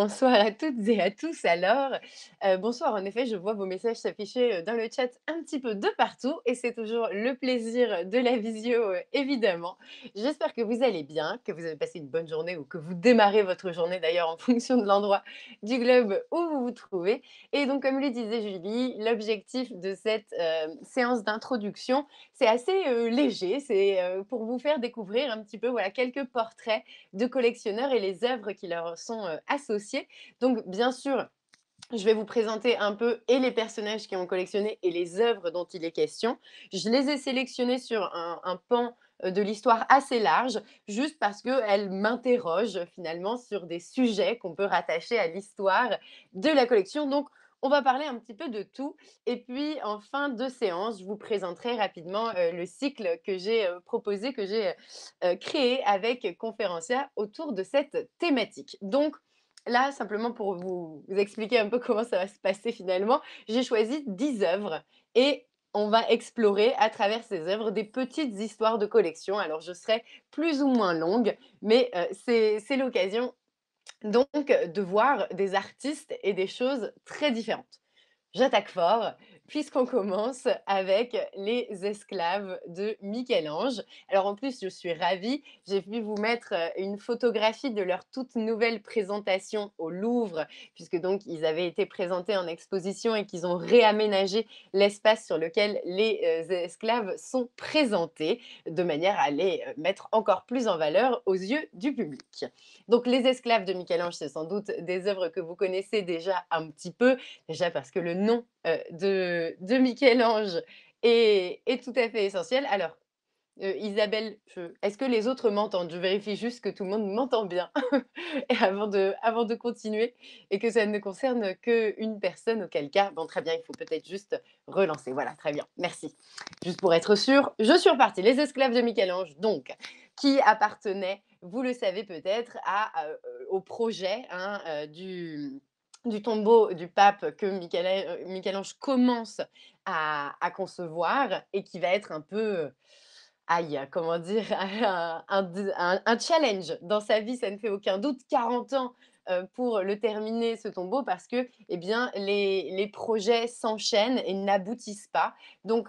bonsoir à toutes et à tous alors. Euh, bonsoir, en effet, je vois vos messages s'afficher euh, dans le chat un petit peu de partout et c'est toujours le plaisir de la visio, euh, évidemment. J'espère que vous allez bien, que vous avez passé une bonne journée ou que vous démarrez votre journée d'ailleurs en fonction de l'endroit du globe où vous vous trouvez. Et donc, comme le disait Julie, l'objectif de cette séance d'introduction, c'est assez léger, c'est pour vous faire découvrir un petit peu voilà, quelques portraits de collectionneurs et les œuvres qui leur sont associées donc, bien sûr, je vais vous présenter un peu et les personnages qui ont collectionné et les œuvres dont il est question. Je les ai sélectionnés sur un, pan euh, de l'histoire assez large, juste parce qu'elles m'interroge finalement sur des sujets qu'on peut rattacher à l'histoire de la collection. Donc, on va parler un petit peu de tout. Et puis, en fin de séance, je vous présenterai rapidement euh, le cycle que j'ai euh, proposé, que j'ai créé avec Conférencia autour de cette thématique. Donc, là, simplement pour vous, expliquer un peu comment ça va se passer finalement, j'ai choisi 10 œuvres et on va explorer à travers ces œuvres des petites histoires de collection. Alors, je serai plus ou moins longue, mais euh, c'est l'occasion donc de voir des artistes et des choses très différentes. J'attaque fort puisqu'on commence avec les esclaves de Michel-Ange. Alors en plus, je suis ravie, j'ai pu vous mettre euh, une photographie de leur toute nouvelle présentation au Louvre, puisque donc ils avaient été présentés en exposition et qu'ils ont réaménagé l'espace sur lequel les euh, esclaves sont présentés, de manière à les euh, mettre encore plus en valeur aux yeux du public. Donc les esclaves de Michel-Ange, c'est sans doute des œuvres que vous connaissez déjà un petit peu, déjà parce que le nom euh, de, de Michel-Ange est, tout à fait essentiel. Alors, euh, Isabelle, est-ce que les autres m'entendent Je vérifie juste que tout le monde m'entend bien et avant, de, avant de continuer et que ça ne concerne qu'une personne, auquel cas, bon, très bien, il faut peut-être juste relancer. Voilà, très bien, merci. Juste pour être sûr, je suis repartie. Les esclaves de Michel-Ange, donc, qui appartenaient, vous le savez peut-être, euh, au projet hein, du du tombeau du pape que euh, Michel-Ange commence à, concevoir et qui va être un peu, euh, aïe, comment dire, un, challenge dans sa vie, ça ne fait aucun doute, 40 ans euh, pour le terminer ce tombeau parce que eh bien, les, projets s'enchaînent et n'aboutissent pas. Donc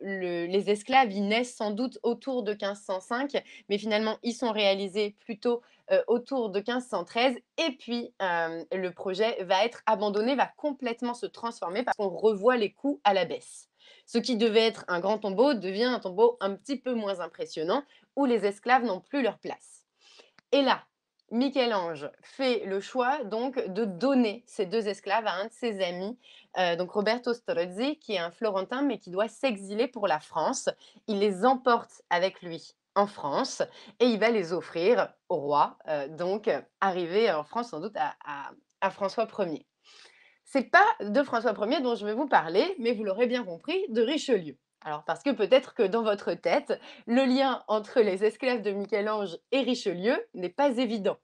les esclaves, ils naissent sans doute autour de 1505, mais finalement ils sont réalisés plutôt euh, autour de 1513. Et puis, euh, le projet va être abandonné, va complètement se transformer parce qu'on revoit les coûts à la baisse. Ce qui devait être un grand tombeau devient un tombeau un petit peu moins impressionnant, où les esclaves n'ont plus leur place. Et là, Michel-Ange fait le choix donc de donner ces deux esclaves à un de ses amis, euh, donc Roberto Strozzi, qui est un Florentin mais qui doit s'exiler pour la France. Il les emporte avec lui en France et il va les offrir au roi, euh, donc euh, arrivé en France sans doute à, à, à François Ier. C'est pas de François Ier dont je vais vous parler, mais vous l'aurez bien compris, de Richelieu. Alors parce que peut-être que dans votre tête, le lien entre les esclaves de Michel-Ange et Richelieu n'est pas évident.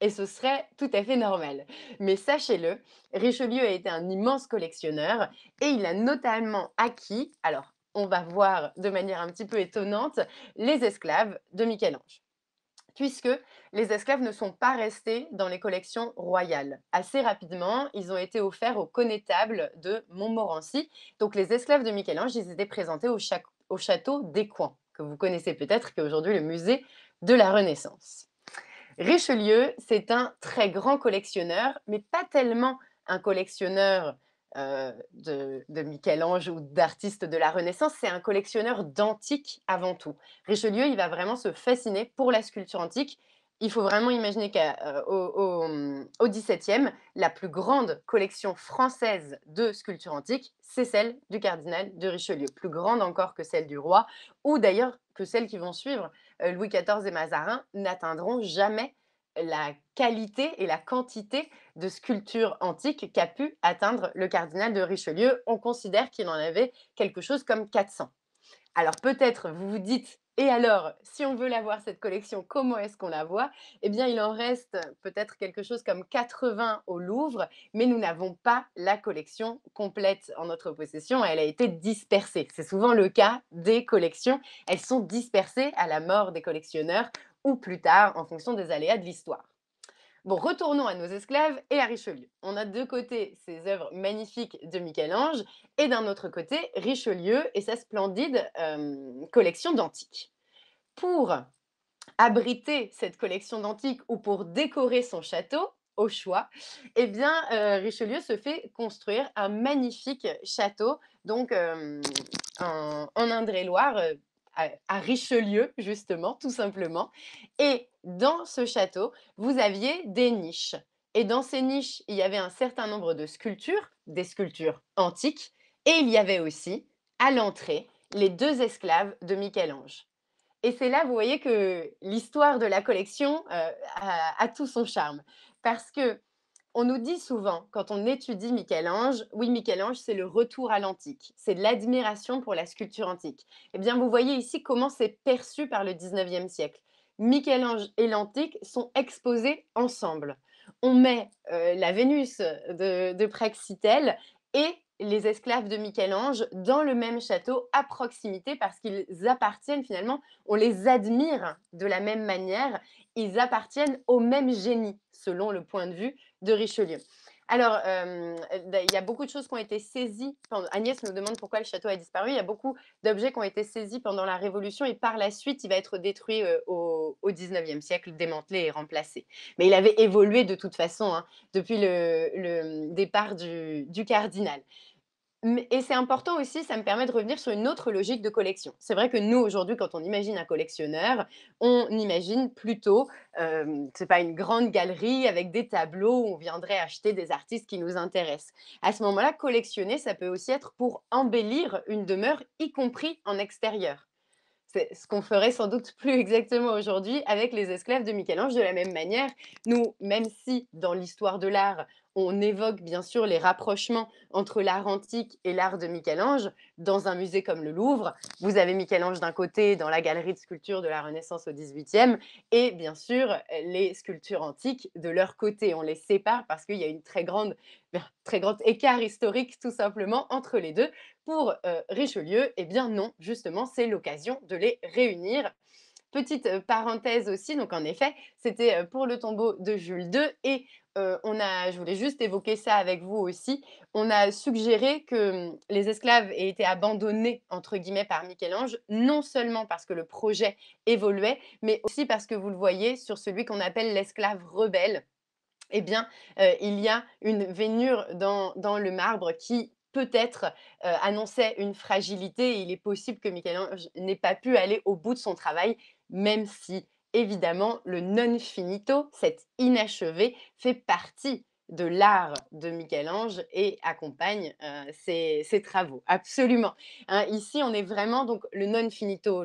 Et ce serait tout à fait normal. Mais sachez-le, Richelieu a été un immense collectionneur et il a notamment acquis, alors on va voir de manière un petit peu étonnante les esclaves de Michel-Ange puisque les esclaves ne sont pas restés dans les collections royales. Assez rapidement, ils ont été offerts aux connétables de Montmorency. Donc les esclaves de Michel-Ange, ils étaient présentés au, au château d'Écouen, que vous connaissez peut-être, qui est aujourd'hui le musée de la Renaissance. Richelieu, c'est un très grand collectionneur, mais pas tellement un collectionneur euh, de, Michel-Ange ou d'artistes de la Renaissance, c'est un collectionneur d'antiques avant tout. Richelieu, il va vraiment se fasciner pour la sculpture antique. Il faut vraiment imaginer qu'au euh, XVIIe, la plus grande collection française de sculptures antique, c'est celle du cardinal de Richelieu, plus grande encore que celle du roi, ou d'ailleurs que celles qui vont suivre, euh, Louis XIV et Mazarin, n'atteindront jamais la qualité et la quantité de sculptures antiques qu'a pu atteindre le cardinal de Richelieu. On considère qu'il en avait quelque chose comme 400. Alors peut-être vous vous dites, et alors, si on veut la voir, cette collection, comment est-ce qu'on la voit Eh bien, il en reste peut-être quelque chose comme 80 au Louvre, mais nous n'avons pas la collection complète en notre possession. Elle a été dispersée. C'est souvent le cas des collections. Elles sont dispersées à la mort des collectionneurs ou plus tard en fonction des aléas de l'histoire. Bon, retournons à nos esclaves et à Richelieu. On a de côté ces œuvres magnifiques de Michel-Ange et d'un autre côté Richelieu et sa splendide collection d'antiques. Pour abriter cette collection d'antiques ou pour décorer son château, au choix, eh bien, euh, Richelieu se fait construire un magnifique château, donc en Indre-et-Loire, euh, à, Richelieu, justement, tout simplement. Et dans ce château, vous aviez des niches. Et dans ces niches, il y avait un certain nombre de sculptures, des sculptures antiques, et il y avait aussi, à l'entrée, les deux esclaves de Michel-Ange. Et c'est là, vous voyez que l'histoire de la collection euh, a, tout son charme, parce que on nous dit souvent, quand on étudie Michel-Ange, oui, Michel-Ange, c'est le retour à l'antique, c'est l'admiration pour la sculpture antique. Eh bien, vous voyez ici comment c'est perçu par le 19e siècle. Michel-Ange et l'antique sont exposés ensemble. On met euh, la Vénus de, de Praxitèle et les esclaves de Michel-Ange dans le même château à proximité parce qu'ils appartiennent finalement, on les admire de la même manière, ils appartiennent au même génie selon le point de vue de Richelieu. Alors, euh, il y a beaucoup de choses qui ont été saisies. Agnès nous demande pourquoi le château a disparu. Il y a beaucoup d'objets qui ont été saisis pendant la Révolution et par la suite, il va être détruit euh, au, XIXe 19e siècle, démantelé et remplacé. Mais il avait évolué de toute façon hein, depuis le, départ du cardinal. Et c'est important aussi, ça me permet de revenir sur une autre logique de collection. C'est vrai que nous, aujourd'hui, quand on imagine un collectionneur, on imagine plutôt, euh, c'est pas une grande galerie avec des tableaux où on viendrait acheter des artistes qui nous intéressent. À ce moment-là, collectionner, ça peut aussi être pour embellir une demeure, y compris en extérieur. C'est ce qu'on ferait sans doute plus exactement aujourd'hui avec les esclaves de Michel-Ange de la même manière. Nous, même si dans l'histoire de l'art, on évoque bien sûr les rapprochements entre l'art antique et l'art de Michel-Ange. Dans un musée comme le Louvre, vous avez Michel-Ange d'un côté dans la galerie de sculpture de la Renaissance au XVIIIe et bien sûr les sculptures antiques de leur côté. On les sépare parce qu'il y a une très grande, très grand écart historique tout simplement entre les deux. Pour euh, Richelieu, eh bien non, justement, c'est l'occasion de les réunir. Petite parenthèse aussi, donc en effet, c'était pour le tombeau de Jules II et on a, je voulais juste évoquer ça avec vous aussi, on a suggéré que mmh, les esclaves aient été abandonnés, entre guillemets, par Michel-Ange, non seulement parce que le projet évoluait, mais aussi parce que vous le voyez sur celui qu'on appelle l'esclave rebelle. Eh bien, il y a une veinure dans, le marbre qui peut-être annonçait une fragilité. Il est possible que Michel-Ange n'ait pas pu aller au bout de son travail même si, évidemment, le non finito, cet inachevé, fait partie de l'art de Michel-Ange et accompagne euh, ses, travaux. Absolument. Hein, ici, on est vraiment donc le non finito,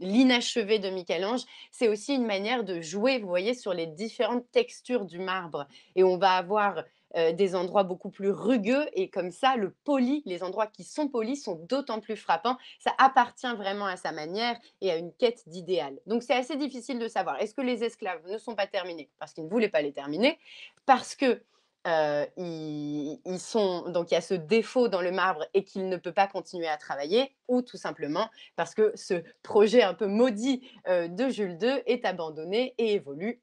l'inachevé de Michel-Ange. C'est aussi une manière de jouer, vous voyez, sur les différentes textures du marbre. Et on va avoir euh, des endroits beaucoup plus rugueux et comme ça, le poli, les endroits qui sont polis sont d'autant plus frappants. Ça appartient vraiment à sa manière et à une quête d'idéal. Donc c'est assez difficile de savoir. Est-ce que les esclaves ne sont pas terminés parce qu'ils ne voulaient pas les terminer, parce que euh, ils, sont donc il y a ce défaut dans le marbre et qu'il ne peut pas continuer à travailler, ou tout simplement parce que ce projet un peu maudit euh, de Jules II est abandonné et évolue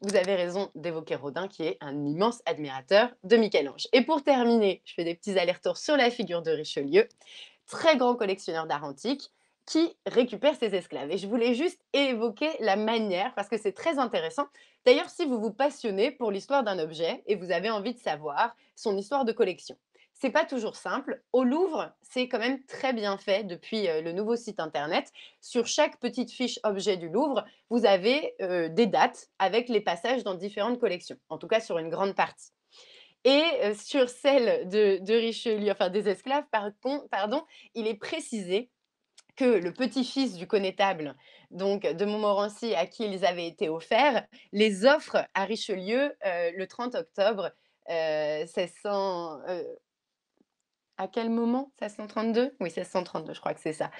vous avez raison d'évoquer Rodin, qui est un immense admirateur de Michel-Ange. Et pour terminer, je fais des petits allers-retours sur la figure de Richelieu, très grand collectionneur d'art antique, qui récupère ses esclaves. Et je voulais juste évoquer la manière, parce que c'est très intéressant. D'ailleurs, si vous vous passionnez pour l'histoire d'un objet et vous avez envie de savoir son histoire de collection, c'est pas toujours simple. Au Louvre, c'est quand même très bien fait depuis le nouveau site internet. Sur chaque petite fiche objet du Louvre, vous avez des dates avec les passages dans différentes collections, en tout cas sur une grande partie. Et sur celle de, Richelieu, enfin des esclaves, par, pardon, il est précisé que le petit-fils du connétable, donc de Montmorency, à qui ils avaient été offerts, les offre à Richelieu le 30 octobre 1600, à quel moment 1632 Oui, 1632, je crois que c'est ça.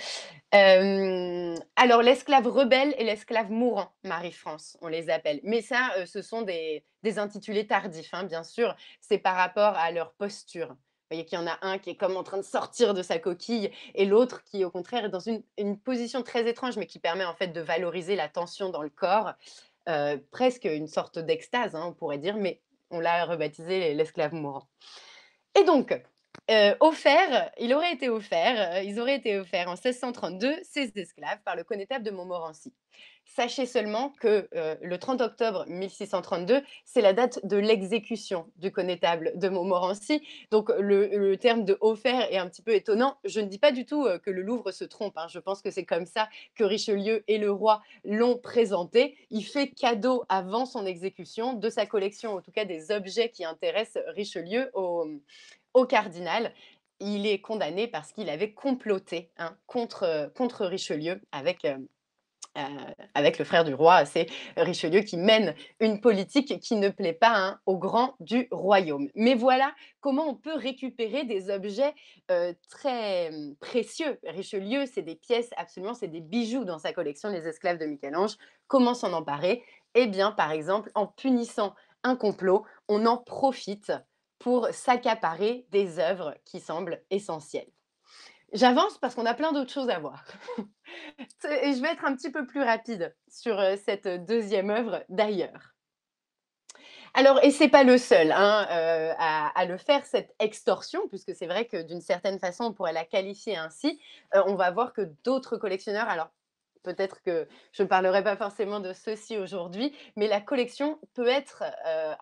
Euh, alors, l'esclave rebelle et l'esclave mourant, Marie-France, on les appelle. Mais ça, euh, ce sont des, intitulés tardifs, hein, bien sûr. C'est par rapport à leur posture. Vous voyez qu'il y en a un qui est comme en train de sortir de sa coquille et l'autre qui, au contraire, est dans une, position très étrange, mais qui permet en fait de valoriser la tension dans le corps. Euh, presque une sorte d'extase, hein, on pourrait dire, mais on l'a rebaptisé l'esclave mourant. Et donc, euh, offert, il aurait été offert, euh, ils auraient été offerts en 1632, ces esclaves, par le connétable de Montmorency. Sachez seulement que euh, le 30 octobre 1632, c'est la date de l'exécution du connétable de Montmorency. Donc le, terme de offert est un petit peu étonnant. Je ne dis pas du tout que le Louvre se trompe. Hein. Je pense que c'est comme ça que Richelieu et le roi l'ont présenté. Il fait cadeau avant son exécution de sa collection, en tout cas des objets qui intéressent Richelieu au, au cardinal. Il est condamné parce qu'il avait comploté hein, contre, euh, contre Richelieu avec, euh, euh, avec le frère du roi. C'est Richelieu qui mène une politique qui ne plaît pas hein, au grand du royaume. Mais voilà comment on peut récupérer des objets très hum, précieux. Richelieu, c'est des pièces, absolument, c'est des bijoux dans sa collection Les Esclaves de Michel-Ange. Comment s'en emparer Eh bien, par exemple, en punissant un complot, on en profite pour s'accaparer des œuvres qui semblent essentielles. J'avance parce qu'on a plein d'autres choses à voir. Et je vais être un petit peu plus rapide sur euh, cette deuxième œuvre d'ailleurs. Alors, et c'est pas le seul hein, euh, à, le faire, cette extorsion, puisque c'est vrai que d'une certaine façon, on pourrait la qualifier ainsi. Euh, on va voir que d'autres collectionneurs, alors peut-être que je ne parlerai pas forcément de ceci aujourd'hui, mais la collection peut être euh,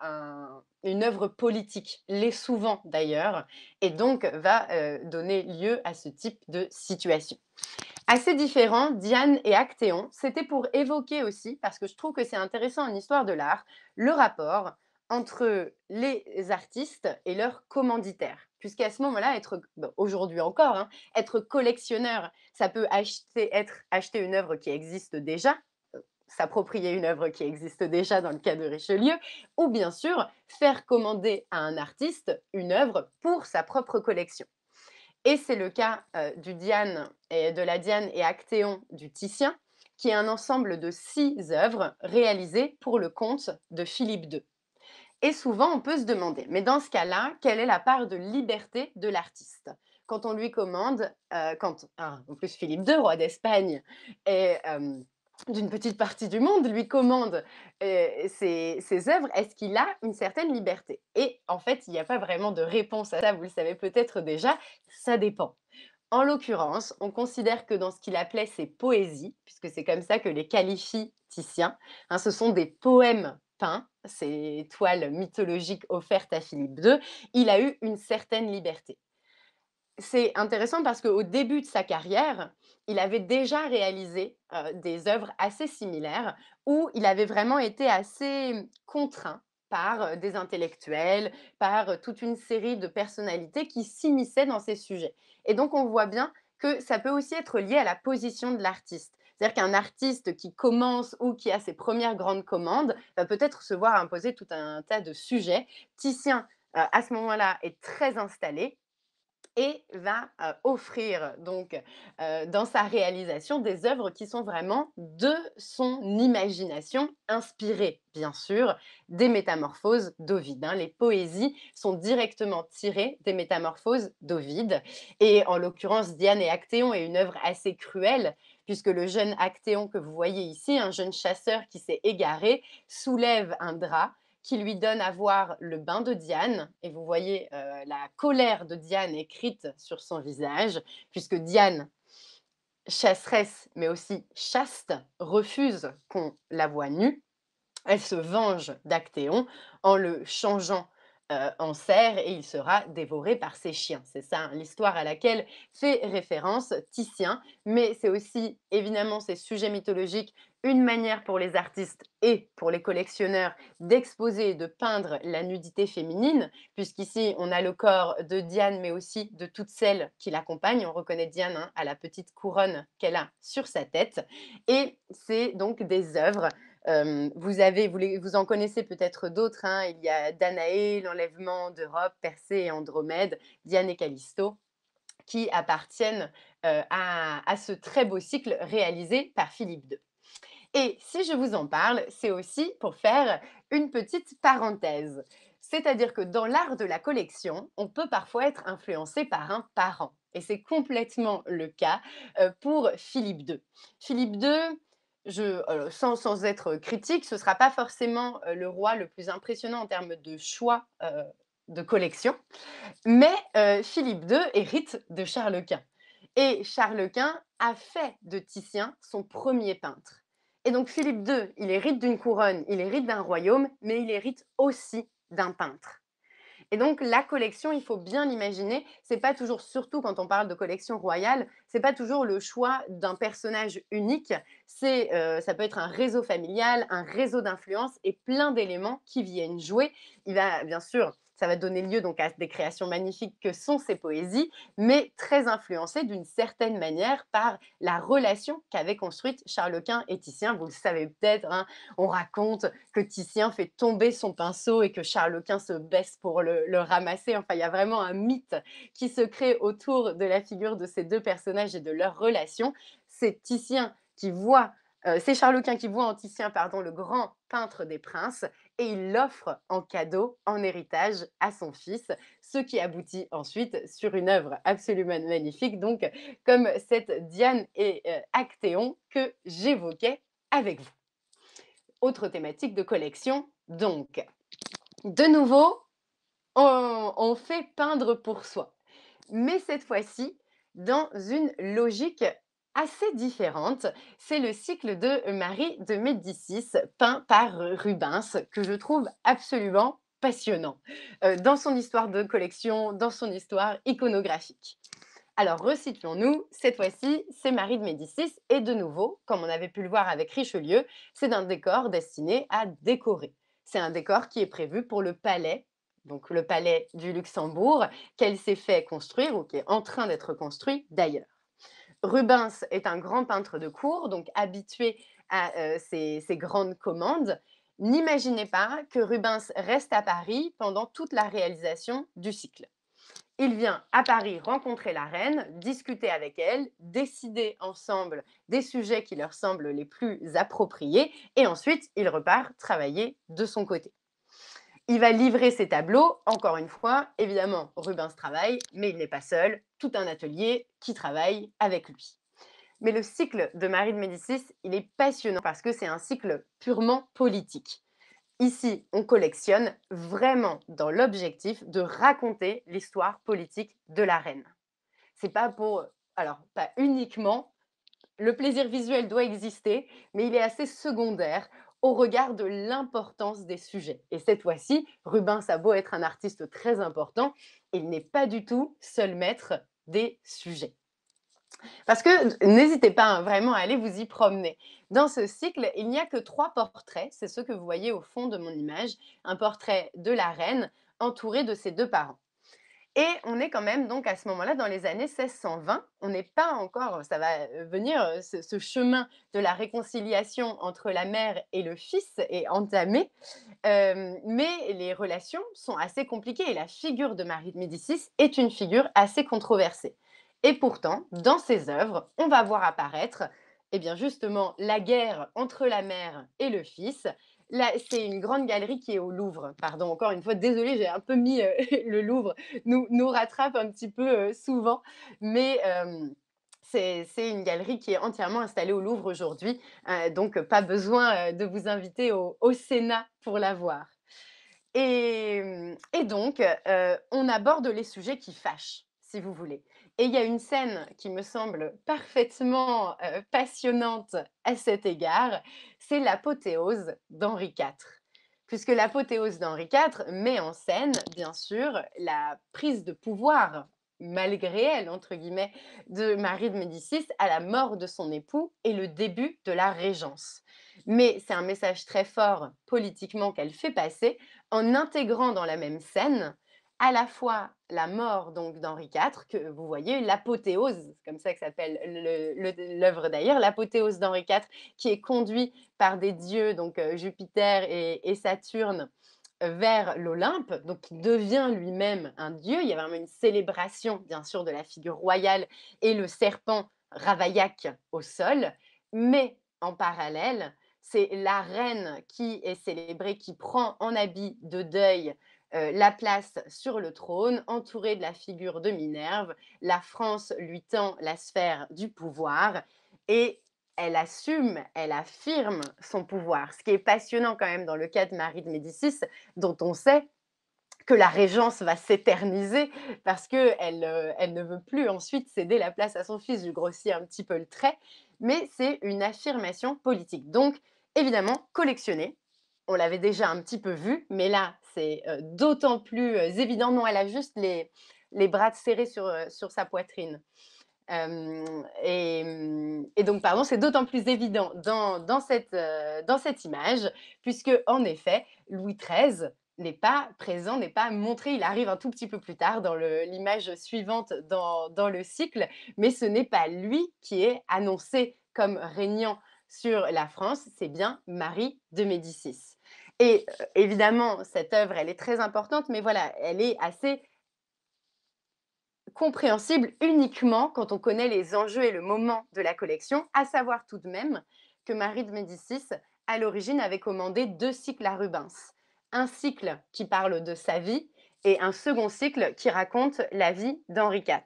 une œuvre politique, l'est souvent d'ailleurs, et donc va euh, donner lieu à ce type de situation. Assez différent, Diane et Actéon, c'était pour évoquer aussi, parce que je trouve que c'est intéressant en histoire de l'art, le rapport entre les artistes et leurs commanditaires. Puisqu'à ce moment-là, être aujourd'hui encore, hein, être collectionneur, ça peut acheter, être acheter une œuvre qui existe déjà, euh, s'approprier une œuvre qui existe déjà dans le cas de Richelieu, ou bien sûr faire commander à un artiste une œuvre pour sa propre collection. Et c'est le cas euh, du Diane et de la Diane et Actéon du Titien, qui est un ensemble de six œuvres réalisées pour le compte de Philippe II. Et souvent, on peut se demander, mais dans ce cas-là, quelle est la part de liberté de l'artiste Quand on lui commande, euh, quand en plus Philippe II, roi d'Espagne, et d'une petite partie du monde, lui commande euh, ses, œuvres, est-ce qu'il a une certaine liberté Et en fait, il n'y a pas vraiment de réponse à ça, vous le savez peut-être déjà, ça dépend. En l'occurrence, on considère que dans ce qu'il appelait ses poésies, puisque c'est comme ça que les qualifie Titien, hein, ce sont des poèmes peint, ces toiles mythologiques offertes à Philippe II, il a eu une certaine liberté. C'est intéressant parce qu'au début de sa carrière, il avait déjà réalisé des œuvres assez similaires où il avait vraiment été assez contraint par des intellectuels, par toute une série de personnalités qui s'immisçaient dans ces sujets. Et donc on voit bien que ça peut aussi être lié à la position de l'artiste. C'est-à-dire qu'un artiste qui commence ou qui a ses premières grandes commandes va peut-être se voir imposer tout un tas de sujets. Titien, euh, à ce moment-là, est très installé et va euh, offrir donc euh, dans sa réalisation des œuvres qui sont vraiment de son imagination, inspirées bien sûr des métamorphoses d'Ovide. Hein. Les poésies sont directement tirées des métamorphoses d'Ovide et en l'occurrence Diane et Actéon est une œuvre assez cruelle puisque le jeune Actéon que vous voyez ici, un jeune chasseur qui s'est égaré, soulève un drap qui lui donne à voir le bain de Diane, et vous voyez euh, la colère de Diane écrite sur son visage, puisque Diane, chasseresse, mais aussi chaste, refuse qu'on la voie nue. Elle se venge d'Actéon en le changeant euh, en serre et il sera dévoré par ses chiens. C'est ça hein, l'histoire à laquelle fait référence Titien, mais c'est aussi évidemment ces sujets mythologiques une manière pour les artistes et pour les collectionneurs d'exposer et de peindre la nudité féminine, puisqu'ici on a le corps de Diane mais aussi de toutes celles qui l'accompagnent. On reconnaît Diane hein, à la petite couronne qu'elle a sur sa tête et c'est donc des œuvres vous, avez, vous, en connaissez peut-être d'autres. Hein. il y a Danaé, l'enlèvement d'Europe, Persée et Andromède, Diane et Callisto, qui appartiennent à, ce très beau cycle réalisé par Philippe II. Et si je vous en parle, c'est aussi pour faire une petite parenthèse. C'est-à-dire que dans l'art de la collection, on peut parfois être influencé par un parent. Et c'est complètement le cas pour Philippe II. Philippe II, euh, sans, être critique, ce ne sera pas forcément euh, le roi le plus impressionnant en termes de choix euh, de collection, mais Philippe II hérite de Charles Quint. Et Charles Quint a fait de Titien son premier peintre. Et donc Philippe II, il hérite d'une couronne, il hérite d'un royaume, mais il hérite aussi d'un peintre. Et donc, la collection, il faut bien l'imaginer, c'est pas toujours, surtout quand on parle de collection royale, c'est pas toujours le choix d'un personnage unique. C'est, euh, ça peut être un réseau familial, un réseau d'influence et plein d'éléments qui viennent jouer. Il va, bien sûr, ça va donner lieu donc à des créations magnifiques que sont ces poésies, mais très influencées d'une certaine manière par la relation qu'avaient construite Charles Quint et Titien. Vous le savez peut-être, hein, on raconte que Titien fait tomber son pinceau et que Charles Quint se baisse pour le, ramasser. Enfin, il y a vraiment un mythe qui se crée autour de la figure de ces deux personnages et de leur relation. C'est Titien qui voit euh, c'est Charles Quint qui voit en Titien pardon, le grand peintre des princes et il l'offre en cadeau, en héritage à son fils, ce qui aboutit ensuite sur une œuvre absolument magnifique, donc comme cette Diane et euh, Actéon que j'évoquais avec vous. Autre thématique de collection, donc. De nouveau, on, on fait peindre pour soi, mais cette fois-ci dans une logique assez différente. C'est le cycle de Marie de Médicis, peint par Rubens, que je trouve absolument passionnant euh, dans son histoire de collection, dans son histoire iconographique. Alors recitons nous cette fois-ci, c'est Marie de Médicis et de nouveau, comme on avait pu le voir avec Richelieu, c'est un décor destiné à décorer. C'est un décor qui est prévu pour le palais, donc le palais du Luxembourg, qu'elle s'est fait construire ou qui est en train d'être construit d'ailleurs. Rubens est un grand peintre de cour, donc habitué à ces euh, grandes commandes. N'imaginez pas que Rubens reste à Paris pendant toute la réalisation du cycle. Il vient à Paris rencontrer la reine, discuter avec elle, décider ensemble des sujets qui leur semblent les plus appropriés, et ensuite il repart travailler de son côté. Il va livrer ses tableaux, encore une fois, évidemment, Rubens travaille, mais il n'est pas seul, tout un atelier qui travaille avec lui. Mais le cycle de Marie de Médicis, il est passionnant parce que c'est un cycle purement politique. Ici, on collectionne vraiment dans l'objectif de raconter l'histoire politique de la reine. C'est pas pour, alors pas uniquement, le plaisir visuel doit exister, mais il est assez secondaire au regard de l'importance des sujets. Et cette fois-ci, Rubens a être un artiste très important, il n'est pas du tout seul maître des sujets. Parce que n'hésitez pas hein, vraiment à aller vous y promener. Dans ce cycle, il n'y a que trois portraits, c'est ce que vous voyez au fond de mon image, un portrait de la reine entourée de ses deux parents. Et on est quand même donc à ce moment-là dans les années 1620. On n'est pas encore, euh, ça va euh, venir, euh, ce, chemin de la réconciliation entre la mère et le fils est entamé. mais les relations sont assez compliquées et la figure de Marie de Médicis est une figure assez controversée. Et pourtant, dans ses œuvres, on va voir apparaître eh bien justement la guerre entre la mère et le fils Là, c'est une grande galerie qui est au Louvre. Pardon, encore une fois, désolée, j'ai un peu mis euh, le Louvre, nous, nous rattrape un petit peu euh, souvent, mais c'est une galerie qui est entièrement installée au Louvre aujourd'hui, hein, donc euh, pas besoin de vous inviter au, Sénat pour la voir. et donc, on aborde les sujets qui fâchent, si vous voulez. Et il y a une scène qui me semble parfaitement euh, passionnante à cet égard, c'est l'apothéose d'Henri IV. Puisque l'apothéose d'Henri IV met en scène, bien sûr, la prise de pouvoir, malgré elle, entre guillemets, de Marie de Médicis à la mort de son époux et le début de la régence. Mais c'est un message très fort politiquement qu'elle fait passer en intégrant dans la même scène à la fois la mort donc d'Henri IV, que vous voyez, l'apothéose, comme ça que s'appelle l'œuvre d'ailleurs, l'apothéose d'Henri IV, qui est conduit par des dieux, donc euh, Jupiter et, Saturne, euh, vers l'Olympe, donc qui devient lui-même un dieu. Il y a vraiment une célébration, bien sûr, de la figure royale et le serpent Ravaillac au sol, mais en parallèle, c'est la reine qui est célébrée, qui prend en habit de deuil euh, la place sur le trône, entourée de la figure de Minerve. La France lui tend la sphère du pouvoir et elle assume, elle affirme son pouvoir. Ce qui est passionnant quand même dans le cas de Marie de Médicis, dont on sait que la régence va s'éterniser parce que elle euh, ne veut plus ensuite céder la place à son fils. Je grossis un petit peu le trait, mais c'est une affirmation politique. Donc, évidemment, collectionner. On l'avait déjà un petit peu vu, mais là, c'est d'autant plus évident. Non, elle a juste les, les bras serrés sur, sur sa poitrine. et, mmh, et, donc, pardon, c'est d'autant plus évident dans, dans, cette, dans, cette, image, puisque en effet, Louis XIII n'est pas présent, n'est pas montré. Il arrive un tout petit peu plus tard dans l'image suivante dans, dans, le cycle, mais ce n'est pas lui qui est annoncé comme régnant sur la France, c'est bien Marie de Médicis. Et euh, évidemment, cette œuvre, elle est très importante, mais voilà, elle est assez compréhensible uniquement quand on connaît les enjeux et le moment de la collection, à savoir tout de même que Marie de Médicis, à l'origine, avait commandé deux cycles à Rubens. Un cycle qui parle de sa vie et un second cycle qui raconte la vie d'Henri IV.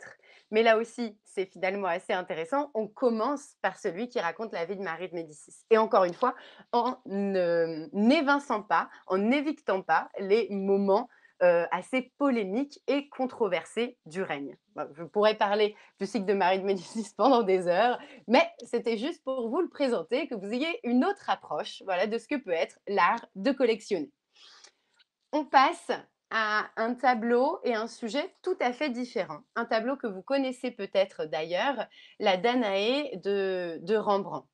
Mais là aussi, c'est finalement assez intéressant. On commence par celui qui raconte la vie de Marie de Médicis. Et encore une fois, en n'évinçant pas, en n'évictant pas les moments euh, assez polémiques et controversés du règne. je pourrais parler du cycle de Marie de Médicis pendant des heures, mais c'était juste pour vous le présenter, que vous ayez une autre approche voilà, de ce que peut être l'art de collectionner. On passe à un tableau et un sujet tout à fait différent. Un tableau que vous connaissez peut-être d'ailleurs, la Danae de, Rembrandt.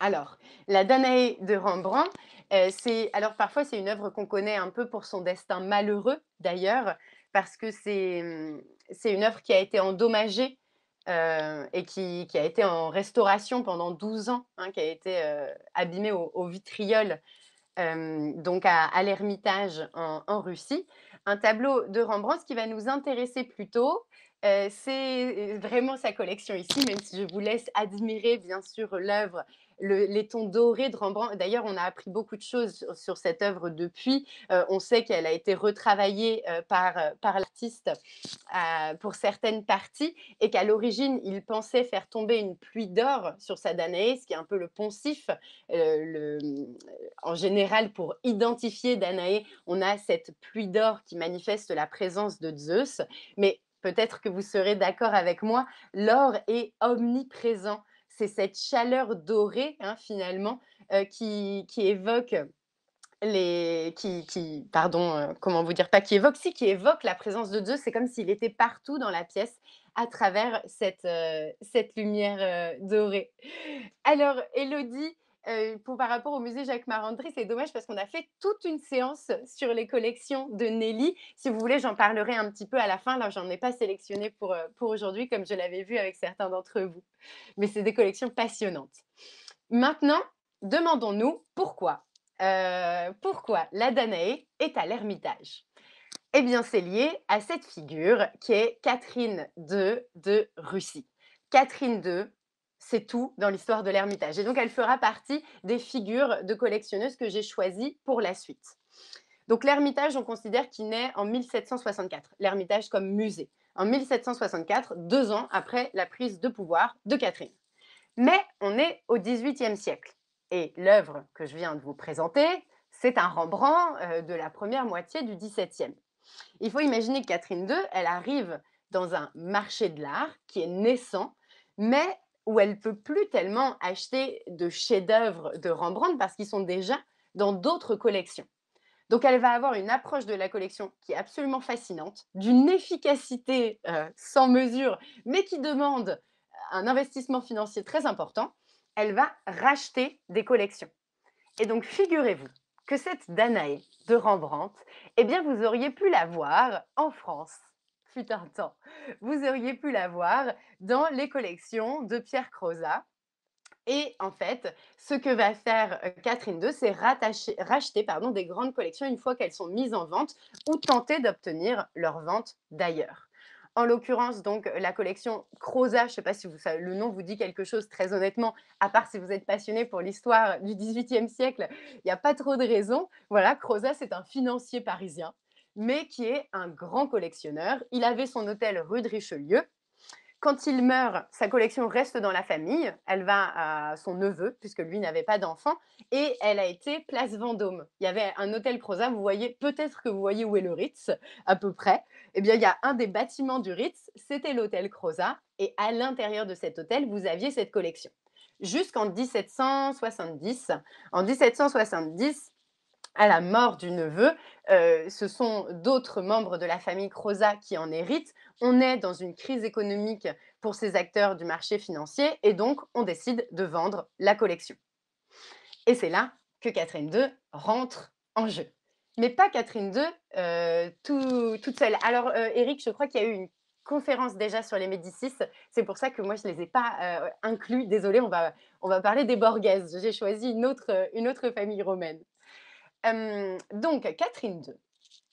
Alors, la Danae de Rembrandt, euh, c'est alors parfois c'est une œuvre qu'on connaît un peu pour son destin malheureux d'ailleurs, parce que c'est hum, une œuvre qui a été endommagée euh, et qui, a été en restauration pendant 12 ans, hein, qui a été euh, abîmée au vitriol donc à, l'Ermitage en, Russie, un tableau de Rembrandt qui va nous intéresser plutôt c'est vraiment sa collection ici, même si je vous laisse admirer bien sûr l'œuvre les tons dorés de Rembrandt. D'ailleurs, on a appris beaucoup de choses sur, cette œuvre depuis. Euh, on sait qu'elle a été retravaillée euh, par, euh, par l'artiste pour certaines parties et qu'à l'origine, il pensait faire tomber une pluie d'or sur sa Danae, ce qui est un peu le poncif. en général, pour identifier Danae, on a cette pluie d'or qui manifeste la présence de Zeus. Mais peut-être que vous serez d'accord avec moi, l'or est omniprésent c'est cette chaleur dorée, hein, finalement, euh, qui, qui, évoque les qui, pardon euh, comment vous dire pas qui évoque si qui évoque la présence de Dieu c'est comme s'il était partout dans la pièce à travers cette, euh, cette lumière dorée. Alors Elodie, par rapport au musée Jacques Marandry, c'est dommage parce qu'on a fait toute une séance sur les collections de Nelly. Si vous voulez, j'en parlerai un petit peu à la fin. Là, j'en ai pas sélectionné pour, pour aujourd'hui, comme je l'avais vu avec certains d'entre vous. Mais c'est des collections passionnantes. Maintenant, demandons-nous pourquoi. pourquoi la Danae est à l'Ermitage eh bien, c'est lié à cette figure qui est Catherine II de Russie. Catherine II c'est tout dans l'histoire de l'Ermitage. Et donc, elle fera partie des figures de collectionneuses que j'ai choisies pour la suite. Donc, l'Ermitage, on considère qu'il naît en 1764, l'Ermitage comme musée, en 1764, deux ans après la prise de pouvoir de Catherine. Mais on est au XVIIIe siècle. Et l'œuvre que je viens de vous présenter, c'est un Rembrandt euh, de la première moitié du XVIIe. Il faut imaginer que Catherine II, elle arrive dans un marché de l'art qui est naissant, mais où elle peut plus tellement acheter de chefs-d'œuvre de Rembrandt parce qu'ils sont déjà dans d'autres collections. Donc elle va avoir une approche de la collection qui est absolument fascinante, d'une efficacité euh, sans mesure, mais qui demande euh, un investissement financier très important. Elle va racheter des collections. Et donc figurez-vous que cette Danae de Rembrandt, eh bien vous auriez pu la voir en France fut un temps. Vous auriez pu la voir dans les collections de Pierre Croza. Et en fait, ce que va faire euh, Catherine II, c'est racheter pardon, des grandes collections une fois qu'elles sont mises en vente ou tenter d'obtenir leur vente d'ailleurs. En l'occurrence, donc, la collection Croza, je ne sais pas si vous, le nom vous dit quelque chose, très honnêtement, à part si vous êtes passionné pour l'histoire du XVIIIe siècle, il n'y a pas trop de raisons. Voilà, Croza, c'est un financier parisien mais qui est un grand collectionneur. Il avait son hôtel rue de Richelieu. Quand il meurt, sa collection reste dans la famille. Elle va à son neveu, puisque lui n'avait pas d'enfant, et elle a été place Vendôme. Il y avait un hôtel Croza, vous voyez, peut-être que vous voyez où est le Ritz, à peu près. Eh bien, il y a un des bâtiments du Ritz, c'était l'hôtel Croza, et à l'intérieur de cet hôtel, vous aviez cette collection. Jusqu'en 1770. En 1770, à la mort du neveu, euh, ce sont d'autres membres de la famille Croza qui en héritent. On est dans une crise économique pour ces acteurs du marché financier et donc on décide de vendre la collection. Et c'est là que Catherine II rentre en jeu. Mais pas Catherine II euh, toute seule. Alors Eric, euh, je crois qu'il y a eu une conférence déjà sur les Médicis. C'est pour ça que moi, je ne les ai pas inclus. Désolée, on va, on va parler des Borghese. J'ai choisi une autre, une autre famille romaine donc, Catherine II,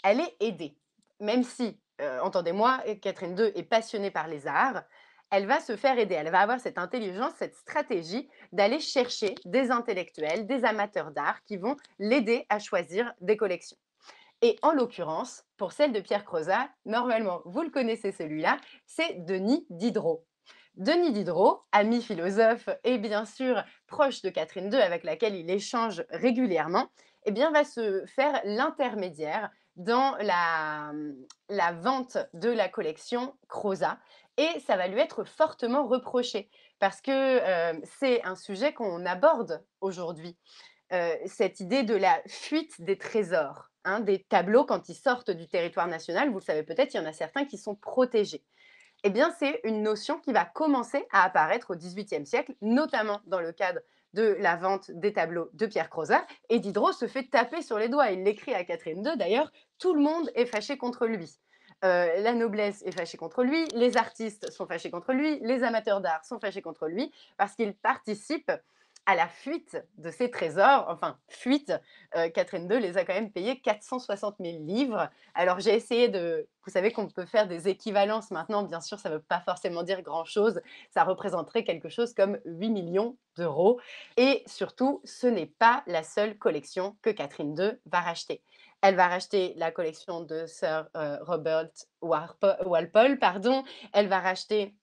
elle est aidée. Même si, entendez-moi, Catherine II est passionnée par les arts, elle va se faire aider. Elle va avoir cette intelligence, cette stratégie d'aller chercher des intellectuels, des amateurs d'art qui vont l'aider à choisir des collections. Et en l'occurrence, pour celle de Pierre Crozat, normalement, vous le connaissez celui-là, c'est Denis Diderot. Denis Diderot, ami philosophe et bien sûr proche de Catherine II avec laquelle il échange régulièrement, eh bien, va se faire l'intermédiaire dans mmh, la, vente de la collection Croza et ça va lui être fortement reproché parce que c'est un sujet qu'on aborde aujourd'hui, cette idée de la fuite des trésors, hein, des tableaux quand ils sortent du territoire national, vous le savez peut-être, il y en a certains qui sont protégés. Eh bien, c'est une notion qui va commencer à apparaître au XVIIIe siècle, notamment dans le cadre de la vente des tableaux de Pierre Crozat. Et Diderot se fait taper sur les doigts. Il l'écrit à Catherine II, d'ailleurs, tout le monde est fâché contre lui. Euh, la noblesse est fâchée contre lui, les artistes sont fâchés contre lui, les amateurs d'art sont fâchés contre lui, parce qu'il participe à la fuite de ces trésors, enfin fuite, euh, Catherine II les a quand même payés 460 000 livres. Alors j'ai essayé de, vous savez qu'on peut faire des équivalences maintenant, bien sûr ça ne veut pas forcément dire grand-chose, ça représenterait quelque chose comme 8 millions d'euros. Et surtout, ce n'est pas la seule collection que Catherine II va racheter. Elle va racheter la collection de Sir euh, Robert Walpole, pardon. elle va racheter